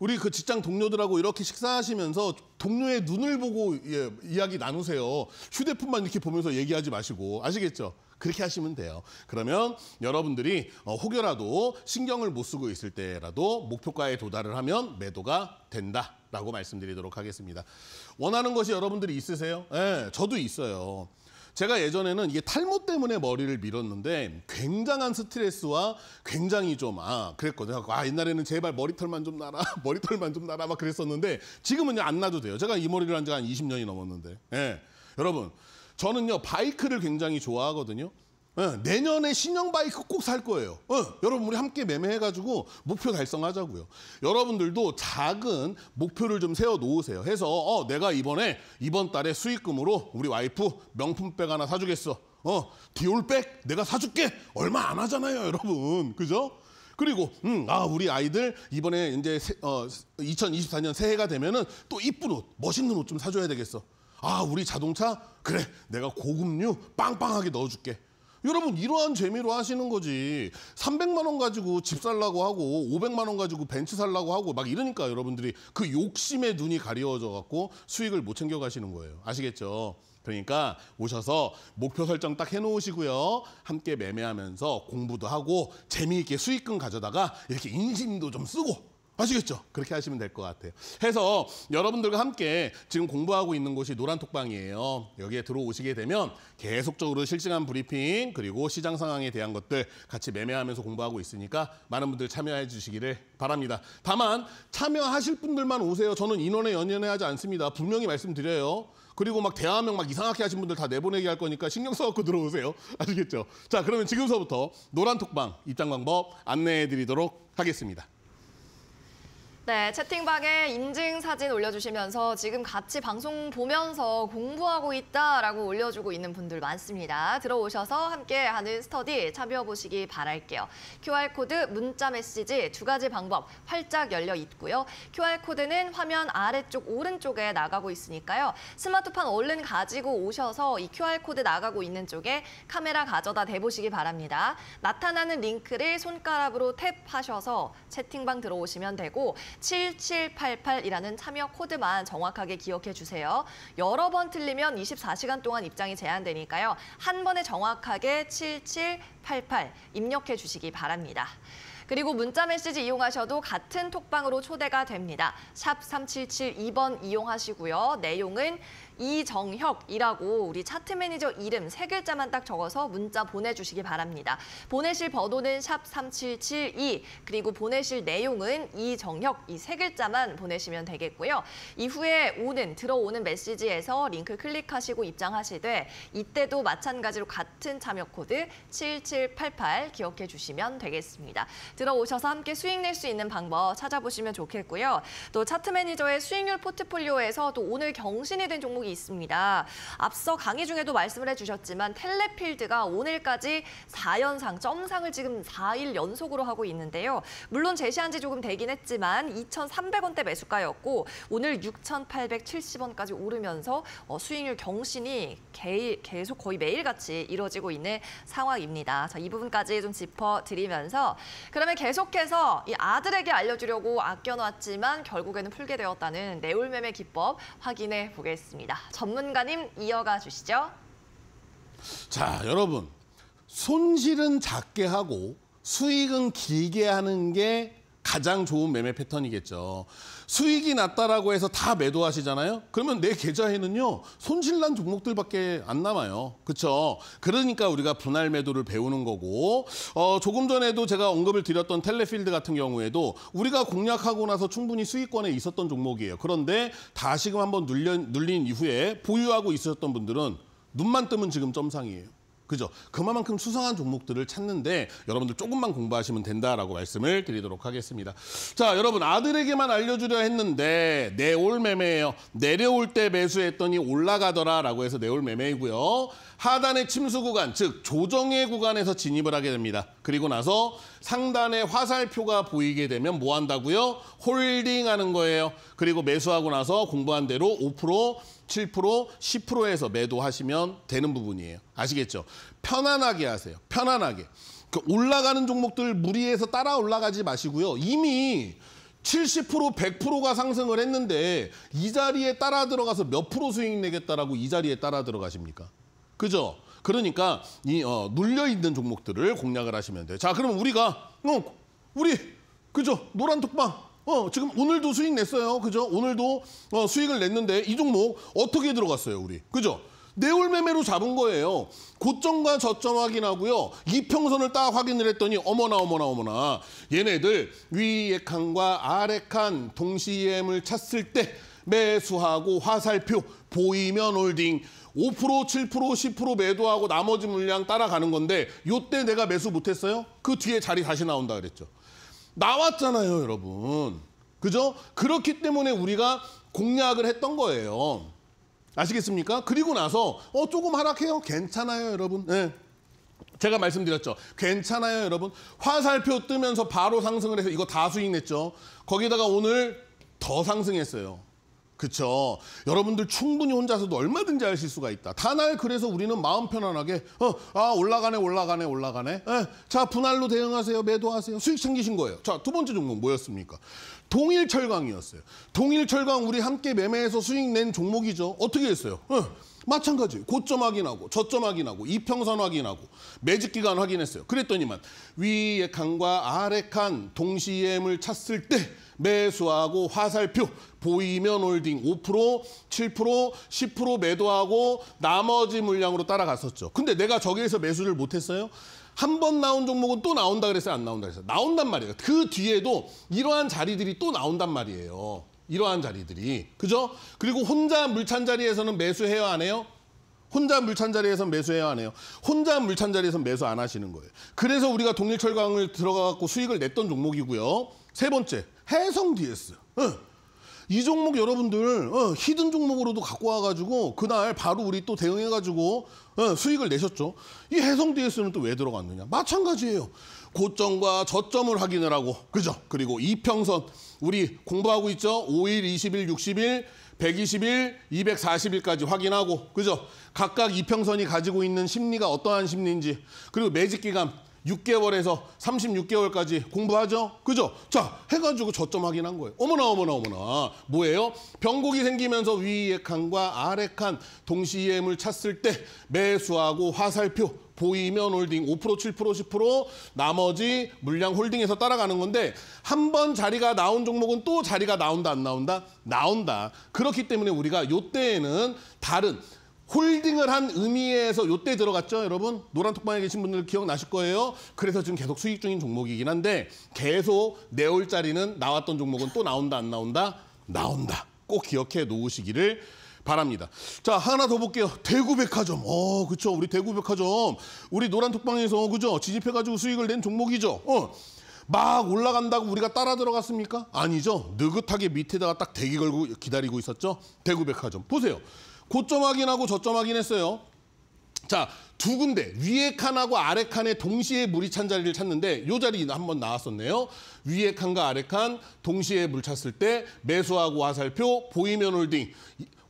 우리 그 직장 동료들하고 이렇게 식사하시면서 동료의 눈을 보고 예, 이야기 나누세요. 휴대폰만 이렇게 보면서 얘기하지 마시고 아시겠죠? 그렇게 하시면 돼요. 그러면 여러분들이 어, 혹여라도 신경을 못 쓰고 있을 때라도 목표가에 도달을 하면 매도가 된다라고 말씀드리도록 하겠습니다. 원하는 것이 여러분들이 있으세요? 예, 저도 있어요. 제가 예전에는 이게 탈모 때문에 머리를 밀었는데 굉장한 스트레스와 굉장히 좀 아 그랬거든요. 아 옛날에는 제발 머리털만 좀 나라, 머리털만 좀 나라 막 그랬었는데 지금은 안 나도 돼요. 제가 이 머리를 한 지가 한 20년이 넘었는데. 예. 여러분 저는요 바이크를 굉장히 좋아하거든요. 어, 내년에 신형 바이크 꼭 살 거예요. 어, 여러분 우리 함께 매매해가지고 목표 달성하자고요. 여러분들도 작은 목표를 좀 세워놓으세요. 해서 어, 내가 이번에 이번 달에 수익금으로 우리 와이프 명품백 하나 사주겠어. 어, 디올백 내가 사줄게. 얼마 안 하잖아요, 여러분. 그죠? 그리고 음, 아 우리 아이들 이번에 이제 세, 어, 2024년 새해가 되면은 또 이쁜 옷, 멋있는 옷 좀 사줘야 되겠어. 아 우리 자동차 그래 내가 고급류 빵빵하게 넣어줄게. 여러분 이러한 재미로 하시는 거지. 300만 원 가지고 집 살라고 하고 500만 원 가지고 벤츠 살라고 하고 막 이러니까 여러분들이 그 욕심에 눈이 가려져 갖고 수익을 못 챙겨 가시는 거예요. 아시겠죠? 그러니까 오셔서 목표 설정 딱 해놓으시고요. 함께 매매하면서 공부도 하고 재미있게 수익금 가져다가 이렇게 인심도 좀 쓰고 아시겠죠? 그렇게 하시면 될 것 같아요. 해서 여러분들과 함께 지금 공부하고 있는 곳이 노란톡방이에요. 여기에 들어오시게 되면 계속적으로 실시간 브리핑 그리고 시장 상황에 대한 것들 같이 매매하면서 공부하고 있으니까 많은 분들 참여해 주시기를 바랍니다. 다만 참여하실 분들만 오세요. 저는 인원에 연연하지 않습니다. 분명히 말씀드려요. 그리고 막 대화명 막 이상하게 하신 분들 다 내보내기 할 거니까 신경 써갖고 들어오세요. 아시겠죠? 자 그러면 지금서부터 노란톡방 입장 방법 안내해 드리도록 하겠습니다. 네, 채팅방에 인증 사진 올려주시면서 지금 같이 방송 보면서 공부하고 있다라고 올려주고 있는 분들 많습니다. 들어오셔서 함께하는 스터디 참여해보시기 바랄게요. QR코드, 문자 메시지 두 가지 방법 활짝 열려 있고요. QR코드는 화면 아래쪽 오른쪽에 나가고 있으니까요. 스마트폰 얼른 가지고 오셔서 이 QR코드 나가고 있는 쪽에 카메라 가져다 대보시기 바랍니다. 나타나는 링크를 손가락으로 탭하셔서 채팅방 들어오시면 되고 7788이라는 참여 코드만 정확하게 기억해 주세요. 여러 번 틀리면 24시간 동안 입장이 제한되니까요. 한 번에 정확하게 7788 입력해 주시기 바랍니다. 그리고 문자메시지 이용하셔도 같은 톡방으로 초대가 됩니다. 샵 3772번 이용하시고요. 내용은 이정혁이라고 우리 차트 매니저 이름 세 글자만 딱 적어서 문자 보내주시기 바랍니다. 보내실 번호는 샵 3772 그리고 보내실 내용은 이정혁 이 세 글자만 보내시면 되겠고요. 이후에 오는 들어오는 메시지에서 링크 클릭하시고 입장하시되 이때도 마찬가지로 같은 참여 코드 7788 기억해 주시면 되겠습니다. 들어오셔서 함께 수익 낼 수 있는 방법 찾아보시면 좋겠고요. 또 차트 매니저의 수익률 포트폴리오에서 또 오늘 경신이 된 종목 약속이 있습니다. 앞서 강의 중에도 말씀을 해주셨지만 텔레필드가 오늘까지 4연상, 점상을 지금 4일 연속으로 하고 있는데요. 물론 제시한 지 조금 되긴 했지만 2,300원대 매수가였고 오늘 6,870원까지 오르면서 어, 수익률 경신이 계속 거의 매일같이 이뤄지고 있는 상황입니다. 자, 이 부분까지 좀 짚어드리면서 그러면 계속해서 이 아들에게 알려주려고 아껴놨지만 결국에는 풀게 되었다는 내울매매 기법 확인해 보겠습니다. 있습니다. 전문가님 이어가 주시죠. 자, 여러분. 손실은 작게 하고 수익은 길게 하는 게 가장 좋은 매매 패턴이겠죠. 수익이 났다라고 해서 다 매도하시잖아요. 그러면 내 계좌에는요. 손실난 종목들밖에 안 남아요. 그렇죠? 그러니까 우리가 분할 매도를 배우는 거고 어, 조금 전에도 제가 언급을 드렸던 텔레필드 같은 경우에도 우리가 공략하고 나서 충분히 수익권에 있었던 종목이에요. 그런데 다시금 한번 눌린, 눌린 이후에 보유하고 있었던 분들은 눈만 뜨면 지금 점상이에요. 그죠? 그만큼 수상한 종목들을 찾는데 여러분들 조금만 공부하시면 된다라고 말씀을 드리도록 하겠습니다. 자, 여러분 아들에게만 알려주려 했는데 내올 매매예요. 내려올 때 매수했더니 올라가더라라고 해서 내올 매매이고요. 하단의 침수 구간, 즉 조정의 구간에서 진입을 하게 됩니다. 그리고 나서 상단에 화살표가 보이게 되면 뭐 한다고요? 홀딩하는 거예요. 그리고 매수하고 나서 공부한 대로 5%, 7%, 1 0해서 매도하시면 되는 부분이에요. 아시겠죠? 편안하게 하세요. 편안하게. 그 올라가는 종목들 무리해서 따라 올라가지 마시고요. 이미 70% 100%가 상승을 했는데 이 자리에 따라 들어가서 몇 프로 수익 내겠다라고 이 자리에 따라 들어가십니까? 그죠? 그러니까 이 어, 눌려 있는 종목들을 공략을 하시면 돼요. 자, 그러면 우리가 어, 우리 그죠? 노란 톡방 어, 지금 오늘도 수익 냈어요. 그죠? 오늘도 어, 수익을 냈는데 이 종목 어떻게 들어갔어요, 우리? 그죠? 내올 매매로 잡은 거예요. 고점과 저점 확인하고요. 이평선을 딱 확인을 했더니 어머나 어머나 어머나 얘네들 위의 칸과 아래 칸 동시에 M을 찾을 때 매수하고 화살표, 보이면 홀딩 5%, 7%, 10% 매도하고 나머지 물량 따라가는 건데 요때 내가 매수 못했어요? 그 뒤에 자리 다시 나온다 그랬죠. 나왔잖아요, 여러분. 그죠? 그렇기 때문에 우리가 공략을 했던 거예요. 아시겠습니까? 그리고 나서 어 조금 하락해요. 괜찮아요, 여러분. 네. 제가 말씀드렸죠. 괜찮아요, 여러분. 화살표 뜨면서 바로 상승을 해서 이거 다 수익 냈죠. 거기다가 오늘 더 상승했어요. 그렇죠. 여러분들 충분히 혼자서도 얼마든지 하실 수가 있다. 단알 그래서 우리는 마음 편안하게 어, 아 올라가네 올라가네 올라가네. 에, 자 분할로 대응하세요. 매도하세요. 수익 챙기신 거예요. 자 두 번째 종목 뭐였습니까? 동일 철강이었어요. 동일 철강 우리 함께 매매해서 수익 낸 종목이죠. 어떻게 했어요? 에. 어, 마찬가지 고점 확인하고 저점 확인하고 이평선 확인하고 매직 기간 확인했어요. 그랬더니만 위의 칸과 아래 칸 동시에 M을 찾을 때 매수하고 화살표 보이면 홀딩 5%, 7%, 10% 매도하고 나머지 물량으로 따라갔었죠. 근데 내가 저기에서 매수를 못했어요? 한 번 나온 종목은 또 나온다 그랬어요? 안 나온다 그랬어요? 나온단 말이에요. 그 뒤에도 이러한 자리들이 또 나온단 말이에요. 이러한 자리들이. 그죠? 그리고 혼자 물찬 자리에서는 매수해야 안 해요? 혼자 물찬 자리에서 매수해야 하네요. 혼자 물찬 자리에서 매수 안 하시는 거예요. 그래서 우리가 동일철강을 들어가갖고 수익을 냈던 종목이고요. 세 번째, 해성 DS. 응. 어. 이 종목 여러분들 어, 히든 종목으로도 갖고 와가지고 그날 바로 우리 또 대응해가지고 어, 수익을 내셨죠. 이 해성 DS는 또 왜 들어갔느냐? 마찬가지예요. 고점과 저점을 확인을 하고 그죠? 그리고 이평선 우리 공부하고 있죠? 5일, 20일, 60일, 120일, 240일까지 확인하고 그죠? 각각 이평선이 가지고 있는 심리가 어떠한 심리인지 그리고 매직 기간 6개월에서 36개월까지 공부하죠? 그죠? 자, 해가지고 저점 확인한 거예요. 어머나, 어머나, 어머나. 뭐예요? 병곡이 생기면서 위의 칸과 아래 칸 동시에 물 찼을 때 매수하고 화살표 보이면 홀딩 5% 7% 10% 나머지 물량 홀딩에서 따라가는 건데 한 번 자리가 나온 종목은 또 자리가 나온다 안 나온다 나온다 그렇기 때문에 우리가 요때에는 다른 홀딩을 한 의미에서 요때 들어갔죠, 여러분? 노란 톡방에 계신 분들 기억나실 거예요. 그래서 지금 계속 수익 중인 종목이긴 한데 계속 내월짜리는 네 나왔던 종목은 또 나온다, 안 나온다? 나온다. 꼭 기억해 놓으시기를 바랍니다. 자, 하나 더 볼게요. 대구백화점. 어, 그쵸. 우리 대구백화점. 우리 노란 톡방에서, 그죠? 지집해가지고 수익을 낸 종목이죠. 어. 막 올라간다고 우리가 따라 들어갔습니까? 아니죠. 느긋하게 밑에다가 딱 대기 걸고 기다리고 있었죠. 대구백화점. 보세요. 고점 확인하고 저점 확인했어요. 자, 두 군데 위에 칸하고 아래 칸에 동시에 물이 찬 자리를 찾는데 이 자리 한번 나왔었네요. 위에 칸과 아래 칸 동시에 물 찼을 때 매수하고 화살표 보이면 홀딩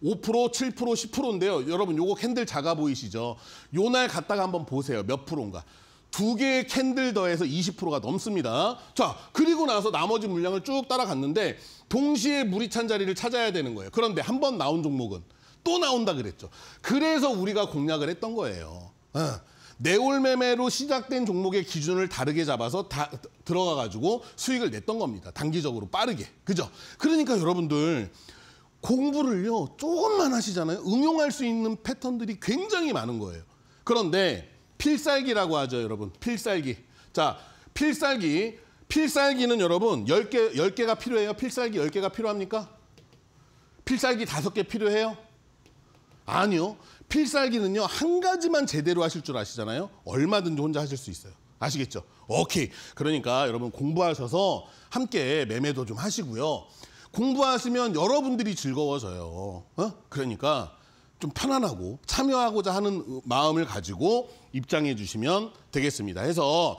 5%, 7%, 10%인데요. 여러분 요거 캔들 작아 보이시죠? 요 날 갔다가 한번 보세요. 몇 프로인가. 두 개의 캔들 더해서 20%가 넘습니다. 자, 그리고 나서 나머지 물량을 쭉 따라갔는데 동시에 물이 찬 자리를 찾아야 되는 거예요. 그런데 한번 나온 종목은 또 나온다 그랬죠. 그래서 우리가 공략을 했던 거예요. 어. 예. 내월매매로 시작된 종목의 기준을 다르게 잡아서 다 들어가 가지고 수익을 냈던 겁니다. 단기적으로 빠르게. 그죠? 그러니까 여러분들 공부를요. 조금만 하시잖아요. 응용할 수 있는 패턴들이 굉장히 많은 거예요. 그런데 필살기라고 하죠, 여러분. 필살기. 자, 필살기. 필살기는 여러분 10개 10개가 필요해요. 필살기 10개가 필요합니까? 필살기 5개 필요해요? 아니요. 필살기는요. 한 가지만 제대로 하실 줄 아시잖아요. 얼마든지 혼자 하실 수 있어요. 아시겠죠? 오케이. 그러니까 여러분 공부하셔서 함께 매매도 좀 하시고요. 공부하시면 여러분들이 즐거워져요. 어? 그러니까 좀 편안하고 참여하고자 하는 마음을 가지고 입장해 주시면 되겠습니다. 해서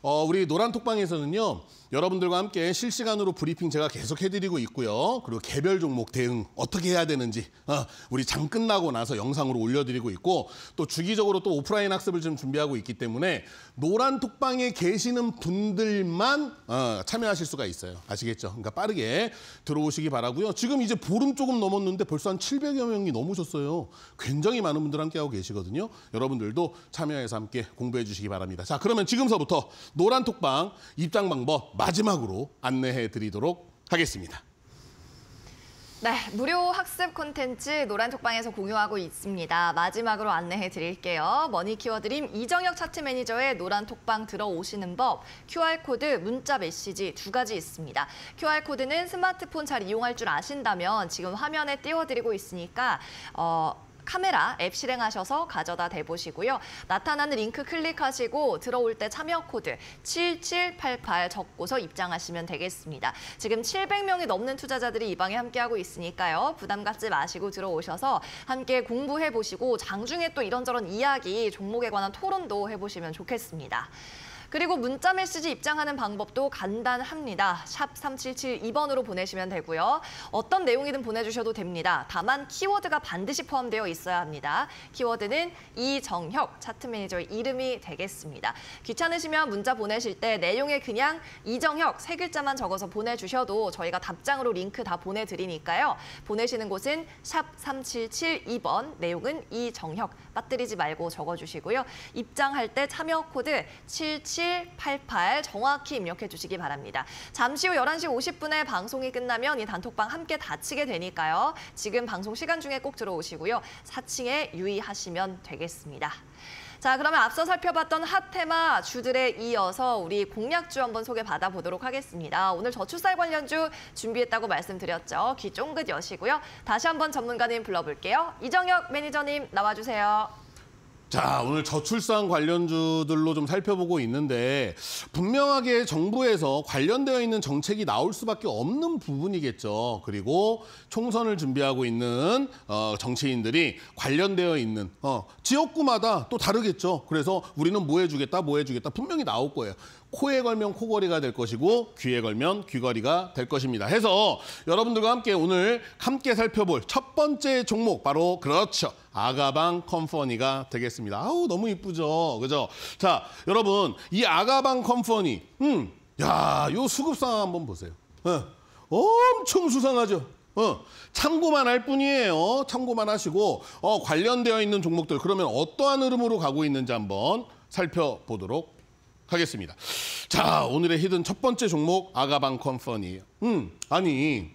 어, 우리 노란톡방에서는요. 여러분들과 함께 실시간으로 브리핑 제가 계속 해드리고 있고요. 그리고 개별 종목 대응 어떻게 해야 되는지 어, 우리 장 끝나고 나서 영상으로 올려드리고 있고 또 주기적으로 또 오프라인 학습을 좀 준비하고 있기 때문에 노란톡방에 계시는 분들만 어, 참여하실 수가 있어요. 아시겠죠? 그러니까 빠르게 들어오시기 바라고요. 지금 이제 보름 조금 넘었는데 벌써 한 700여 명이 넘으셨어요. 굉장히 많은 분들 함께하고 계시거든요. 여러분들도 참여 참여해서 함께 공부해 주시기 바랍니다. 자, 그러면 지금서부터 노란톡방 입장 방법 마지막으로 안내해 드리도록 하겠습니다. 네, 무료 학습 콘텐츠 노란톡방에서 공유하고 있습니다. 마지막으로 안내해 드릴게요. 머니 키워드림 이정혁 차트 매니저의 노란톡방 들어오시는 법, QR코드, 문자 메시지 두 가지 있습니다. QR코드는 스마트폰 잘 이용할 줄 아신다면 지금 화면에 띄워드리고 있으니까 어, 카메라 앱 실행하셔서 가져다 대보시고요. 나타나는 링크 클릭하시고 들어올 때 참여 코드 7788 적고서 입장하시면 되겠습니다. 지금 700명이 넘는 투자자들이 이 방에 함께하고 있으니까요. 부담 갖지 마시고 들어오셔서 함께 공부해보시고 장중에 또 이런저런 이야기, 종목에 관한 토론도 해보시면 좋겠습니다. 그리고 문자 메시지 입장하는 방법도 간단합니다. 샵 3772번으로 보내시면 되고요. 어떤 내용이든 보내주셔도 됩니다. 다만 키워드가 반드시 포함되어 있어야 합니다. 키워드는 이정혁 차트 매니저의 이름이 되겠습니다. 귀찮으시면 문자 보내실 때 내용에 그냥 이정혁 세 글자만 적어서 보내주셔도 저희가 답장으로 링크 다 보내드리니까요. 보내시는 곳은 샵 3772번, 내용은 이정혁 빠뜨리지 말고 적어주시고요. 입장할 때 참여 코드 77 7788 정확히 입력해 주시기 바랍니다. 잠시 후 11시 50분에 방송이 끝나면 이 단톡방 함께 닫히게 되니까요. 지금 방송 시간 중에 꼭 들어오시고요. 사칭에 유의하시면 되겠습니다. 자, 그러면 앞서 살펴봤던 핫 테마 주들에 이어서 우리 공약주 한번 소개 받아보도록 하겠습니다. 오늘 저출산 관련주 준비했다고 말씀드렸죠. 귀 쫑긋 여시고요. 다시 한번 전문가님 불러볼게요. 이정혁 매니저님 나와주세요. 자, 오늘 저출산 관련주들로 좀 살펴보고 있는데 분명하게 정부에서 관련되어 있는 정책이 나올 수밖에 없는 부분이겠죠. 그리고 총선을 준비하고 있는 어, 정치인들이 관련되어 있는 어, 지역구마다 또 다르겠죠. 그래서 우리는 뭐 해주겠다, 뭐 해주겠다 분명히 나올 거예요. 코에 걸면 코걸이가 될 것이고 귀에 걸면 귀걸이가 될 것입니다. 해서 여러분들과 함께 오늘 함께 살펴볼 첫 번째 종목 바로 그렇죠. 아가방 컴퍼니가 되겠습니다. 아우 너무 이쁘죠. 그죠? 자, 여러분 이 아가방 컴퍼니 음. 야, 요 수급 상 한번 보세요. 어, 엄청 수상하죠. 어, 참고만 할 뿐이에요. 참고만 하시고 어, 관련되어 있는 종목들 그러면 어떠한 흐름으로 가고 있는지 한번 살펴보도록 하겠습니다. 자, 오늘의 히든 첫 번째 종목 아가방 컨퍼니 음, 아니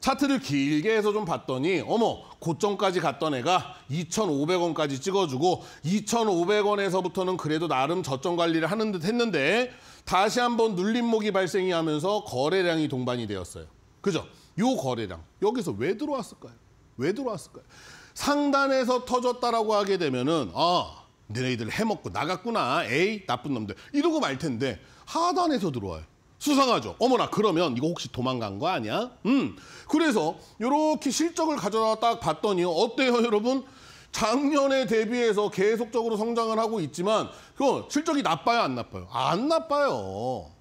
차트를 길게 해서 좀 봤더니 어머 고점까지 갔던 애가 2,500원까지 찍어주고 2,500원에서부터는 그래도 나름 저점 관리를 하는 듯 했는데 다시 한번 눌림목이 발생이 하면서 거래량이 동반이 되었어요. 그죠? 요 거래량 여기서 왜 들어왔을까요? 왜 들어왔을까요? 상단에서 터졌다라고 하게 되면은 아 너네들 해먹고 나갔구나. 에이 나쁜 놈들. 이러고 말 텐데 하단에서 들어와요. 수상하죠. 어머나 그러면 이거 혹시 도망간 거 아니야? 음. 그래서 이렇게 실적을 가져다 딱 봤더니 어때요 여러분? 작년에 대비해서 계속적으로 성장을 하고 있지만 그 실적이 나빠요 안 나빠요? 안 나빠요.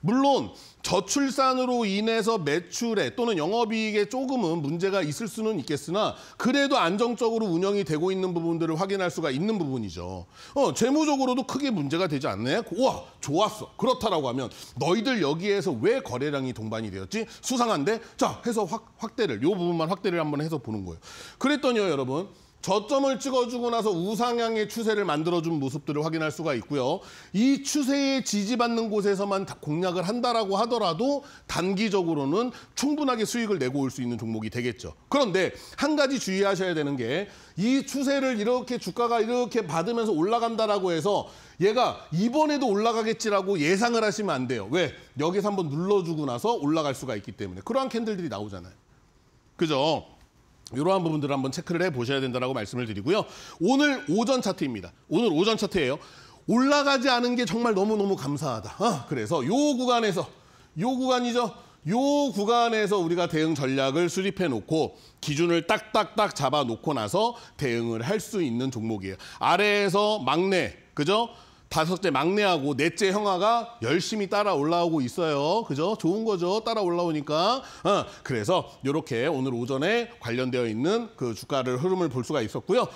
물론 저출산으로 인해서 매출에 또는 영업이익에 조금은 문제가 있을 수는 있겠으나 그래도 안정적으로 운영이 되고 있는 부분들을 확인할 수가 있는 부분이죠. 어, 재무적으로도 크게 문제가 되지 않네. 우와, 좋았어. 그렇다라고 하면 너희들 여기에서 왜 거래량이 동반이 되었지? 수상한데? 자, 해서 확, 확대를, 요 부분만 확대를 한번 해서 보는 거예요. 그랬더니요, 여러분. 저점을 찍어주고 나서 우상향의 추세를 만들어준 모습들을 확인할 수가 있고요. 이 추세에 지지받는 곳에서만 공략을 한다라고 하더라도 단기적으로는 충분하게 수익을 내고 올 수 있는 종목이 되겠죠. 그런데 한 가지 주의하셔야 되는 게 이 추세를 이렇게 주가가 이렇게 받으면서 올라간다라고 해서 얘가 이번에도 올라가겠지라고 예상을 하시면 안 돼요. 왜? 여기서 한번 눌러주고 나서 올라갈 수가 있기 때문에. 그러한 캔들들이 나오잖아요. 그죠? 이러한 부분들을 한번 체크를 해보셔야 된다고 말씀을 드리고요. 오늘 오전 차트입니다. 오늘 오전 차트예요. 올라가지 않은 게 정말 너무너무 감사하다. 어? 그래서 요 구간에서, 요 구간이죠. 요 구간에서 우리가 대응 전략을 수립해 놓고 기준을 딱딱딱 잡아 놓고 나서 대응을 할 수 있는 종목이에요. 아래에서 막내, 그죠? 다섯째 막내하고 넷째 형아가 열심히 따라 올라오고 있어요. 그죠? 좋은 거죠. 따라 올라오니까. 어, 그래서 이렇게 오늘 오전에 관련되어 있는 그 주가를 흐름을 볼 수가 있었고요.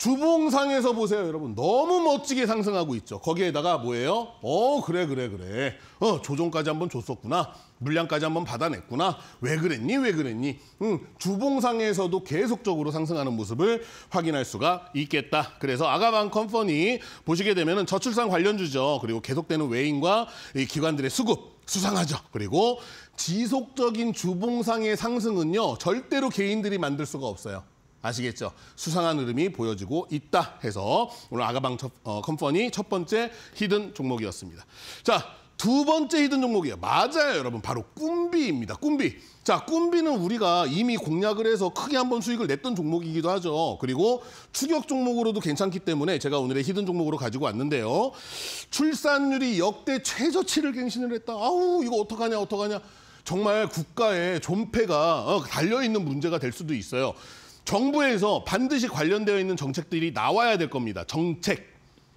주봉상에서 보세요, 여러분. 너무 멋지게 상승하고 있죠. 거기에다가 뭐예요? 어, 그래, 그래, 그래. 어, 조정까지 한번 줬었구나. 물량까지 한번 받아냈구나. 왜 그랬니? 왜 그랬니? 음, 주봉상에서도 계속적으로 상승하는 모습을 확인할 수가 있겠다. 그래서 아가방 컴퍼니 보시게 되면 은 저출산 관련주죠. 그리고 계속되는 외인과 이 기관들의 수급. 수상하죠. 그리고 지속적인 주봉상의 상승은요. 절대로 개인들이 만들 수가 없어요. 아시겠죠? 수상한 흐름이 보여지고 있다 해서 오늘 아가방 첫, 어, 컴퍼니 첫 번째 히든 종목이었습니다. 자, 두 번째 히든 종목이에요. 맞아요, 여러분. 바로 꿈비입니다. 꿈비. 자, 꿈비는 우리가 이미 공략을 해서 크게 한번 수익을 냈던 종목이기도 하죠. 그리고 추격 종목으로도 괜찮기 때문에 제가 오늘의 히든 종목으로 가지고 왔는데요. 출산율이 역대 최저치를 갱신을 했다. 아우, 이거 어떡하냐, 어떡하냐. 정말 국가의 존폐가 어, 달려있는 문제가 될 수도 있어요. 정부에서 반드시 관련되어 있는 정책들이 나와야 될 겁니다. 정책,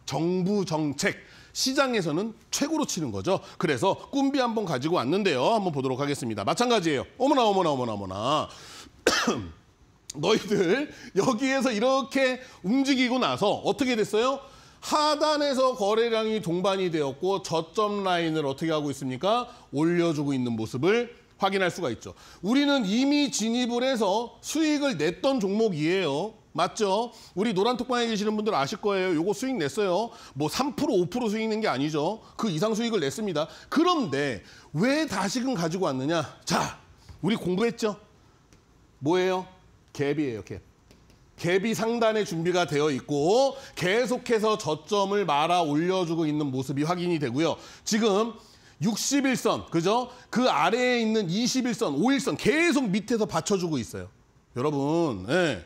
정부 정책. 시장에서는 최고로 치는 거죠. 그래서 꿈비 한번 가지고 왔는데요. 한번 보도록 하겠습니다. 마찬가지예요. 어머나 어머나 어머나 어머나. 너희들 여기에서 이렇게 움직이고 나서 어떻게 됐어요? 하단에서 거래량이 동반이 되었고 저점 라인을 어떻게 하고 있습니까? 올려주고 있는 모습을 확인할 수가 있죠. 우리는 이미 진입을 해서 수익을 냈던 종목이에요. 맞죠? 우리 노란 톡방에 계시는 분들 아실 거예요. 요거 수익 냈어요. 뭐 3%, 5% 수익 낸 게 아니죠. 그 이상 수익을 냈습니다. 그런데 왜 다시금 가지고 왔느냐? 자, 우리 공부했죠? 뭐예요? 갭이에요, 갭. 갭이 상단에 준비가 되어 있고 계속해서 저점을 말아 올려주고 있는 모습이 확인이 되고요. 지금 60일선, 그죠? 그 아래에 있는 21선, 5일선 계속 밑에서 받쳐주고 있어요. 여러분, 예.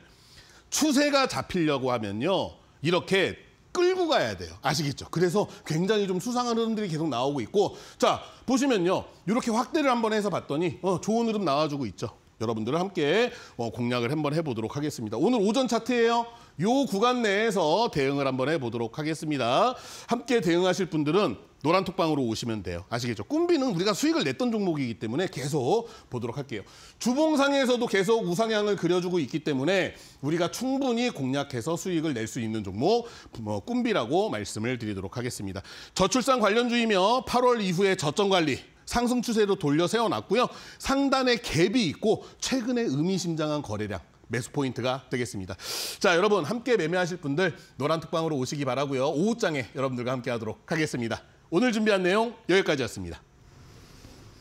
추세가 잡히려고 하면요. 이렇게 끌고 가야 돼요. 아시겠죠? 그래서 굉장히 좀 수상한 흐름들이 계속 나오고 있고 자, 보시면요. 이렇게 확대를 한번 해서 봤더니 어, 좋은 흐름 나와주고 있죠. 여러분들 함께 어, 공략을 한번 해보도록 하겠습니다. 오늘 오전 차트예요. 요 구간 내에서 대응을 한번 해보도록 하겠습니다. 함께 대응하실 분들은 노란 톡방으로 오시면 돼요. 아시겠죠? 꿈비는 우리가 수익을 냈던 종목이기 때문에 계속 보도록 할게요. 주봉상에서도 계속 우상향을 그려주고 있기 때문에 우리가 충분히 공략해서 수익을 낼 수 있는 종목 뭐 꿈비라고 말씀을 드리도록 하겠습니다. 저출산 관련주이며 8월 이후에 저점 관리 상승 추세로 돌려 세워놨고요. 상단에 갭이 있고 최근에 의미심장한 거래량. 매수 포인트가 되겠습니다. 자, 여러분 함께 매매하실 분들 노란 특방으로 오시기 바라고요. 오후장에 여러분들과 함께 하도록 하겠습니다. 오늘 준비한 내용 여기까지였습니다.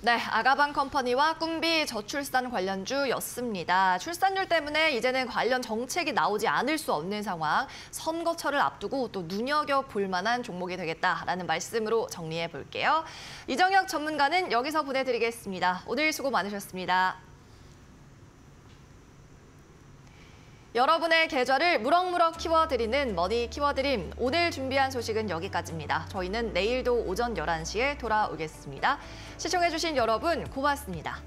네, 아가방 컴퍼니와 꿈비 저출산 관련주였습니다. 출산율 때문에 이제는 관련 정책이 나오지 않을 수 없는 상황, 선거철을 앞두고 또 눈여겨볼 만한 종목이 되겠다라는 말씀으로 정리해 볼게요. 이정혁 전문가는 여기서 보내드리겠습니다. 오늘 수고 많으셨습니다. 여러분의 계좌를 무럭무럭 키워드리는 머니 키워드림. 오늘 준비한 소식은 여기까지입니다. 저희는 내일도 오전 11시에 돌아오겠습니다. 시청해주신 여러분 고맙습니다.